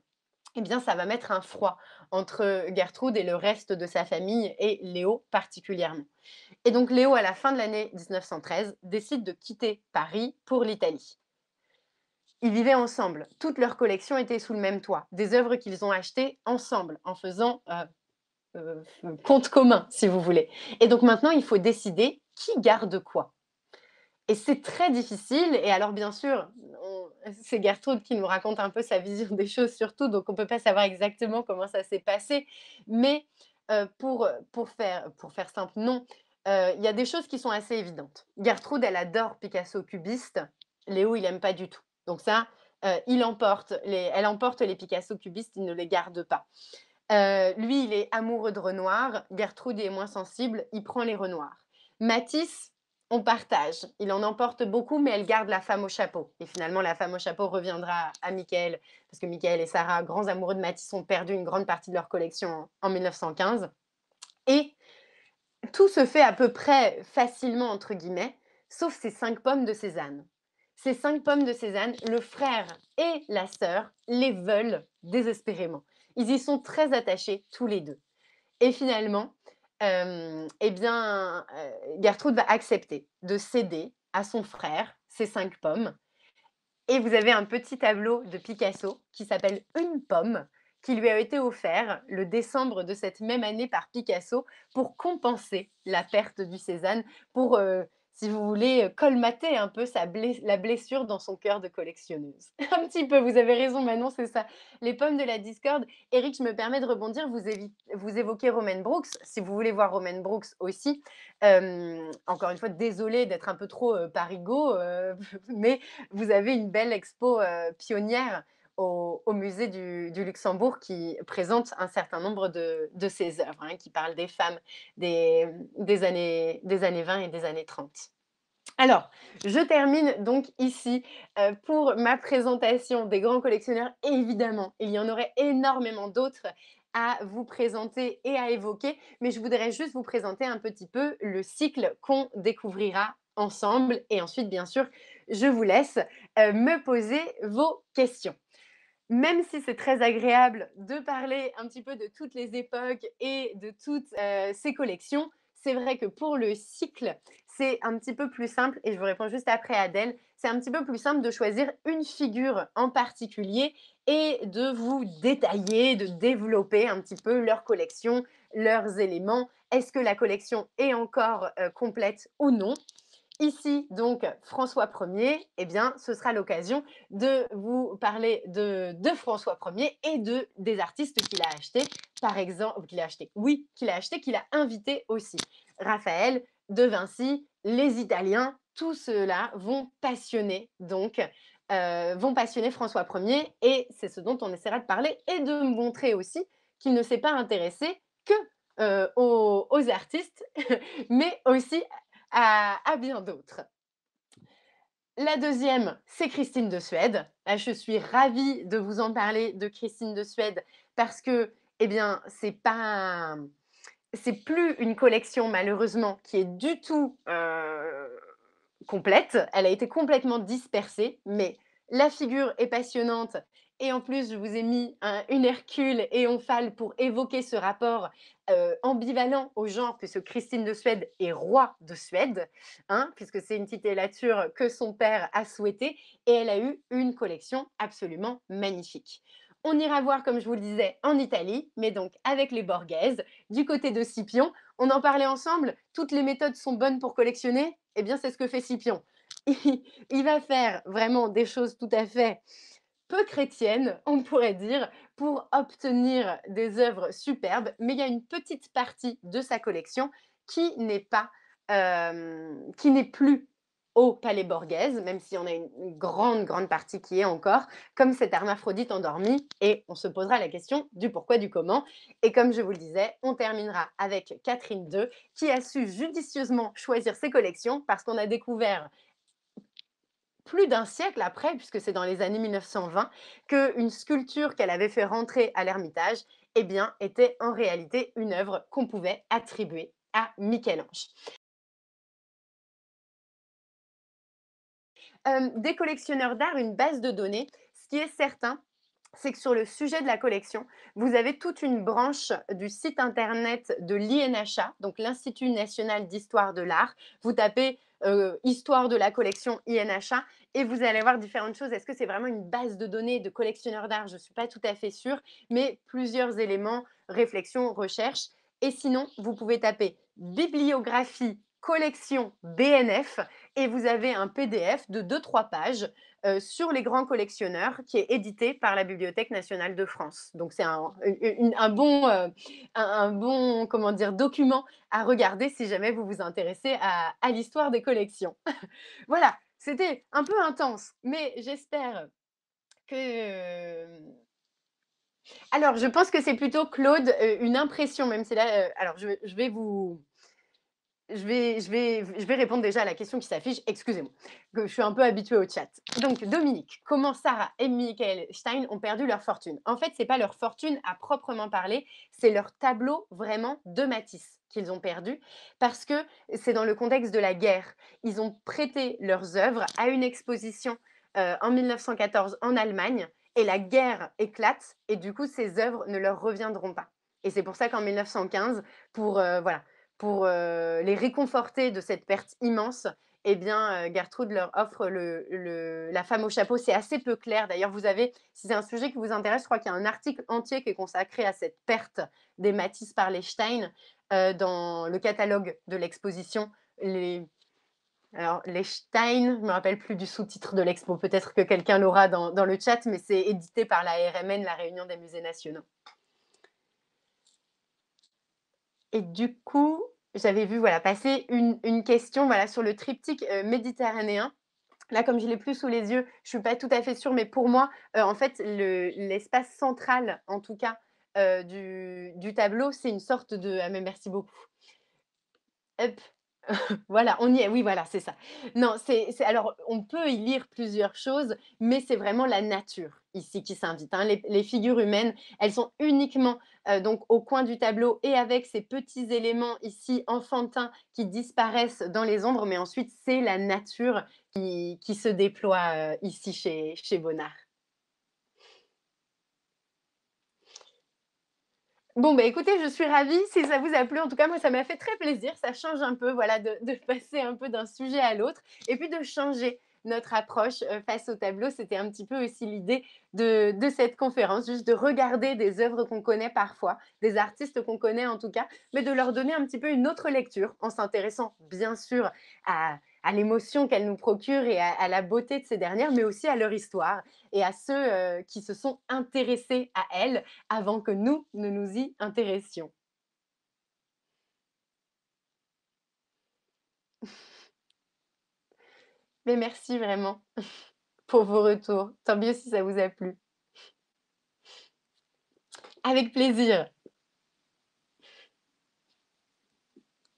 eh bien, ça va mettre un froid entre Gertrude et le reste de sa famille, et Léo particulièrement. Et donc Léo, à la fin de l'année 1913, décide de quitter Paris pour l'Italie. Ils vivaient ensemble. Toutes leurs collections étaient sous le même toit. Des œuvres qu'ils ont achetées ensemble en faisant euh, euh, compte commun, si vous voulez. Et donc maintenant, il faut décider qui garde quoi. Et c'est très difficile. Et alors, bien sûr, c'est Gertrude qui nous raconte un peu sa vision des choses, surtout. Donc, on ne peut pas savoir exactement comment ça s'est passé. Mais euh, pour, pour, faire, pour faire simple, non. Il y a des choses qui sont assez évidentes. Gertrude, elle adore Picasso cubiste. Léo, il n'aime pas du tout. Donc ça, euh, il elle emporte les Picasso cubistes, il ne les garde pas. Euh, lui, il est amoureux de Renoir. Gertrude est moins sensible, il prend les Renoirs. Matisse, on partage. Il en emporte beaucoup, mais elle garde la femme au chapeau. Et finalement, la femme au chapeau reviendra à Michael, parce que Michael et Sarah, grands amoureux de Matisse, ont perdu une grande partie de leur collection en 1915. Et tout se fait à peu près facilement, entre guillemets, sauf ces cinq pommes de Cézanne. Ces cinq pommes de Cézanne, le frère et la sœur les veulent désespérément. Ils y sont très attachés tous les deux. Et finalement, euh, eh bien, euh, Gertrude va accepter de céder à son frère ces cinq pommes. Et vous avez un petit tableau de Picasso qui s'appelle Une pomme, qui lui a été offert le décembre de cette même année par Picasso pour compenser la perte du Cézanne, pour euh, si vous voulez, euh, colmater un peu sa la blessure dans son cœur de collectionneuse. un petit peu, vous avez raison Manon, c'est ça. Les pommes de la discorde. Eric, je me permets de rebondir, vous, évoquez Romaine Brooks. Si vous voulez voir Romaine Brooks aussi, euh, encore une fois, désolé d'être un peu trop euh, parigo, mais vous avez une belle expo pionnière au, musée du, Luxembourg qui présente un certain nombre de, de ses œuvres, hein, qui parlent des femmes des, des, années, des années 20 et des années 30. Alors, je termine donc ici euh, pour ma présentation des grands collectionneurs. Évidemment, il y en aurait énormément d'autres à vous présenter et à évoquer, mais je voudrais juste vous présenter un petit peu le cycle qu'on découvrira ensemble. Et ensuite, bien sûr, je vous laisse euh, me poser vos questions même si c'est très agréable de parler un petit peu de toutes les époques et de toutes euh, ces collections, c'est vrai que pour le cycle, c'est un petit peu plus simple, et je vous réponds juste après Adèle, c'est un petit peu plus simple de choisir une figure en particulier et de vous détailler, de développer un petit peu leur collection, leurs éléments. Est-ce que la collection est encore euh, complète ou non ici, donc, François Ier, eh bien, ce sera l'occasion de vous parler de, François Ier et de, des artistes qu'il a achetés, par exemple, qu'il a acheté, oui, qu'il a acheté, qu'il a invité aussi. Raphaël, De Vinci, les Italiens, tout cela vont passionner, donc, euh, vont passionner François Ier, et c'est ce dont on essaiera de parler, et de montrer aussi qu'il ne s'est pas intéressé que euh, aux, aux, artistes, mais aussi à, bien d'autres. La deuxième, c'est Christine de Suède. je suis ravie de vous en parler de Christine de Suède parce que, eh bien, c'est pas, c'est plus une collection malheureusement qui est du tout euh, complète. Elle a été complètement dispersée, mais la figure est passionnante et en plus, je vous ai mis une Hercule et on pour évoquer ce rapport euh, ambivalent au genre, puisque Christine de Suède est roi de Suède, hein, puisque c'est une élature que son père a souhaité et elle a eu une collection absolument magnifique. On ira voir, comme je vous le disais, en Italie, mais donc avec les Borghese, du côté de Scipion. On en parlait ensemble, toutes les méthodes sont bonnes pour collectionner Eh bien, c'est ce que fait Scipion. il va faire vraiment des choses tout à fait peu chrétienne, on pourrait dire, pour obtenir des œuvres superbes, mais il y a une petite partie de sa collection qui n'est pas, euh, qui n'est plus au Palais Borghese, même si on a une, grande, grande partie qui est encore, comme cette hermaphrodite endormie, et on se posera la question du pourquoi, du comment. Et comme je vous le disais, on terminera avec Catherine II, qui a su judicieusement choisir ses collections, parce qu'on a découvert plus d'un siècle après, puisque c'est dans les années 1920, qu'une sculpture qu'elle avait fait rentrer à l'Ermitage eh bien, était en réalité une œuvre qu'on pouvait attribuer à Michel-Ange. Euh, des collectionneurs d'art, une base de données, ce qui est certain, c'est que sur le sujet de la collection, vous avez toute une branche du site internet de l'INHA, donc l'Institut national d'histoire de l'art. Vous tapez euh, histoire de la collection INHA et vous allez voir différentes choses. Est-ce que c'est vraiment une base de données de collectionneurs d'art Je ne suis pas tout à fait sûre, mais plusieurs éléments, réflexion, recherche. Et sinon, vous pouvez taper bibliographie collection BNF et vous avez un PDF de 2-3 pages euh, sur les grands collectionneurs qui est édité par la Bibliothèque nationale de France. Donc c'est un, bon, euh, un, bon comment dire, document à regarder si jamais vous vous intéressez à, l'histoire des collections. voilà, c'était un peu intense, mais j'espère que... Euh, alors, je pense que c'est plutôt, Claude, une impression, même si là, alors je vais vous je vais, je, vais, je vais répondre déjà à la question qui s'affiche. Excusez-moi, je suis un peu habituée au chat. Donc, Dominique, comment Sarah et Michael Stein ont perdu leur fortune En fait, ce n'est pas leur fortune à proprement parler, c'est leur tableau vraiment de Matisse qu'ils ont perdu, parce que c'est dans le contexte de la guerre. Ils ont prêté leurs œuvres à une exposition euh, en 1914 en Allemagne, et la guerre éclate, et du coup, ces œuvres ne leur reviendront pas. Et c'est pour ça qu'en 1915, pour... Euh, voilà pour euh, les réconforter de cette perte immense, eh bien, euh, Gertrude leur offre le, la femme au chapeau. C'est assez peu clair. D'ailleurs, vous avez, si c'est un sujet qui vous intéresse, je crois qu'il y a un article entier qui est consacré à cette perte des Matisse par les Stein euh, dans le catalogue de l'exposition. Les... Alors, les Stein, je ne me rappelle plus du sous-titre de l'expo, peut-être que quelqu'un l'aura dans, dans le chat, mais c'est édité par la RMN, la Réunion des musées nationaux. Et du coup, j'avais vu voilà, passer une, question voilà, sur le triptyque euh, méditerranéen. Là, comme je l'ai plus sous les yeux, je ne suis pas tout à fait sûre, mais pour moi, euh, en fait, l'espace central, en tout cas, euh, du, tableau, c'est une sorte de... Ah, mais merci beaucoup. Hop. voilà, on y est, oui, voilà, c'est ça. Non, c'est alors, on peut y lire plusieurs choses, mais c'est vraiment la nature ici qui s'invite, hein. Les, figures humaines, elles sont uniquement euh, donc au coin du tableau et avec ces petits éléments ici enfantins qui disparaissent dans les ombres, mais ensuite c'est la nature qui, qui se déploie euh, ici chez, chez Bonnard. Bon, bah, écoutez, je suis ravie si ça vous a plu. En tout cas, moi, ça m'a fait très plaisir. Ça change un peu, voilà, de, de passer un peu d'un sujet à l'autre et puis de changer notre approche face au tableau. C'était un petit peu aussi l'idée de, cette conférence, juste de regarder des œuvres qu'on connaît parfois, des artistes qu'on connaît en tout cas, mais de leur donner un petit peu une autre lecture en s'intéressant bien sûr à, l'émotion qu'elles nous procurent et à, la beauté de ces dernières, mais aussi à leur histoire et à ceux qui se sont intéressés à elles avant que nous ne nous y intéressions. merci vraiment pour vos retours. Tant mieux si ça vous a plu. Avec plaisir.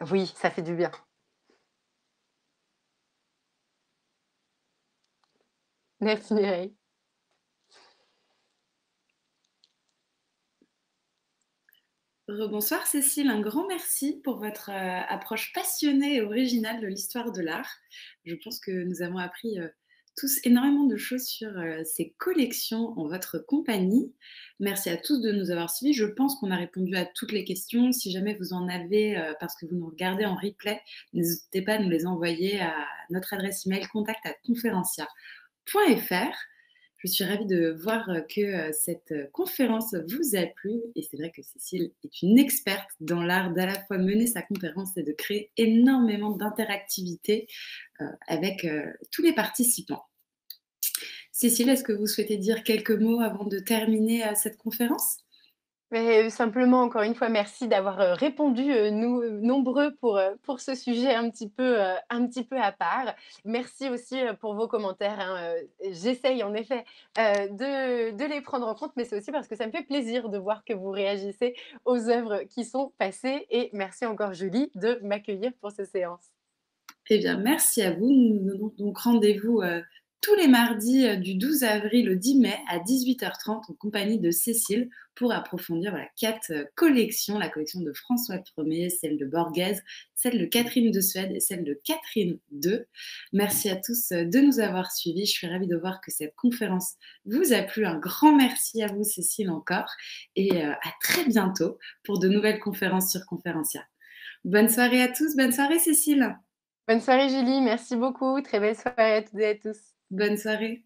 Oui, ça fait du bien. Merci Bonsoir Cécile, un grand merci pour votre euh, approche passionnée et originale de l'histoire de l'art. Je pense que nous avons appris euh, tous énormément de choses sur euh, ces collections en votre compagnie. Merci à tous de nous avoir suivis. Je pense qu'on a répondu à toutes les questions. Si jamais vous en avez parce que vous nous regardez en replay, n'hésitez pas à nous les envoyer à notre adresse email contact je suis ravie de voir euh, que euh, cette euh, conférence vous a plu. Et c'est vrai que Cécile est une experte dans l'art d'à la fois mener sa conférence et de créer énormément d'interactivité avec tous les participants. Cécile, est-ce que vous souhaitez dire quelques mots avant de terminer cette conférence mais euh, simplement, encore une fois, merci d'avoir euh, répondu, euh, nous, nombreux, pour, pour ce sujet un petit, peu, un petit peu à part. Merci aussi pour vos commentaires. Hein, j'essaye en effet de, les prendre en compte, mais c'est aussi parce que ça me fait plaisir de voir que vous réagissez aux œuvres qui sont passées. Et merci encore, Julie, de m'accueillir pour cette séance. Eh bien, merci à vous. donc rendez-vous tous les mardis euh, du 12 avril au 10 mai à 18h30 en compagnie de Cécile pour approfondir la quatre euh, collections, la collection de François Ier, celle de Borghese, celle de Catherine de Suède et celle de Catherine II. Merci à tous euh, de nous avoir suivis. Je suis ravie de voir que cette conférence vous a plu. Un grand merci à vous Cécile encore et à très bientôt pour de nouvelles conférences sur Conférencia. Bonne soirée à tous, bonne soirée Cécile. Bonne soirée Julie, merci beaucoup. Très belle soirée à toutes et à tous. Bonne soirée.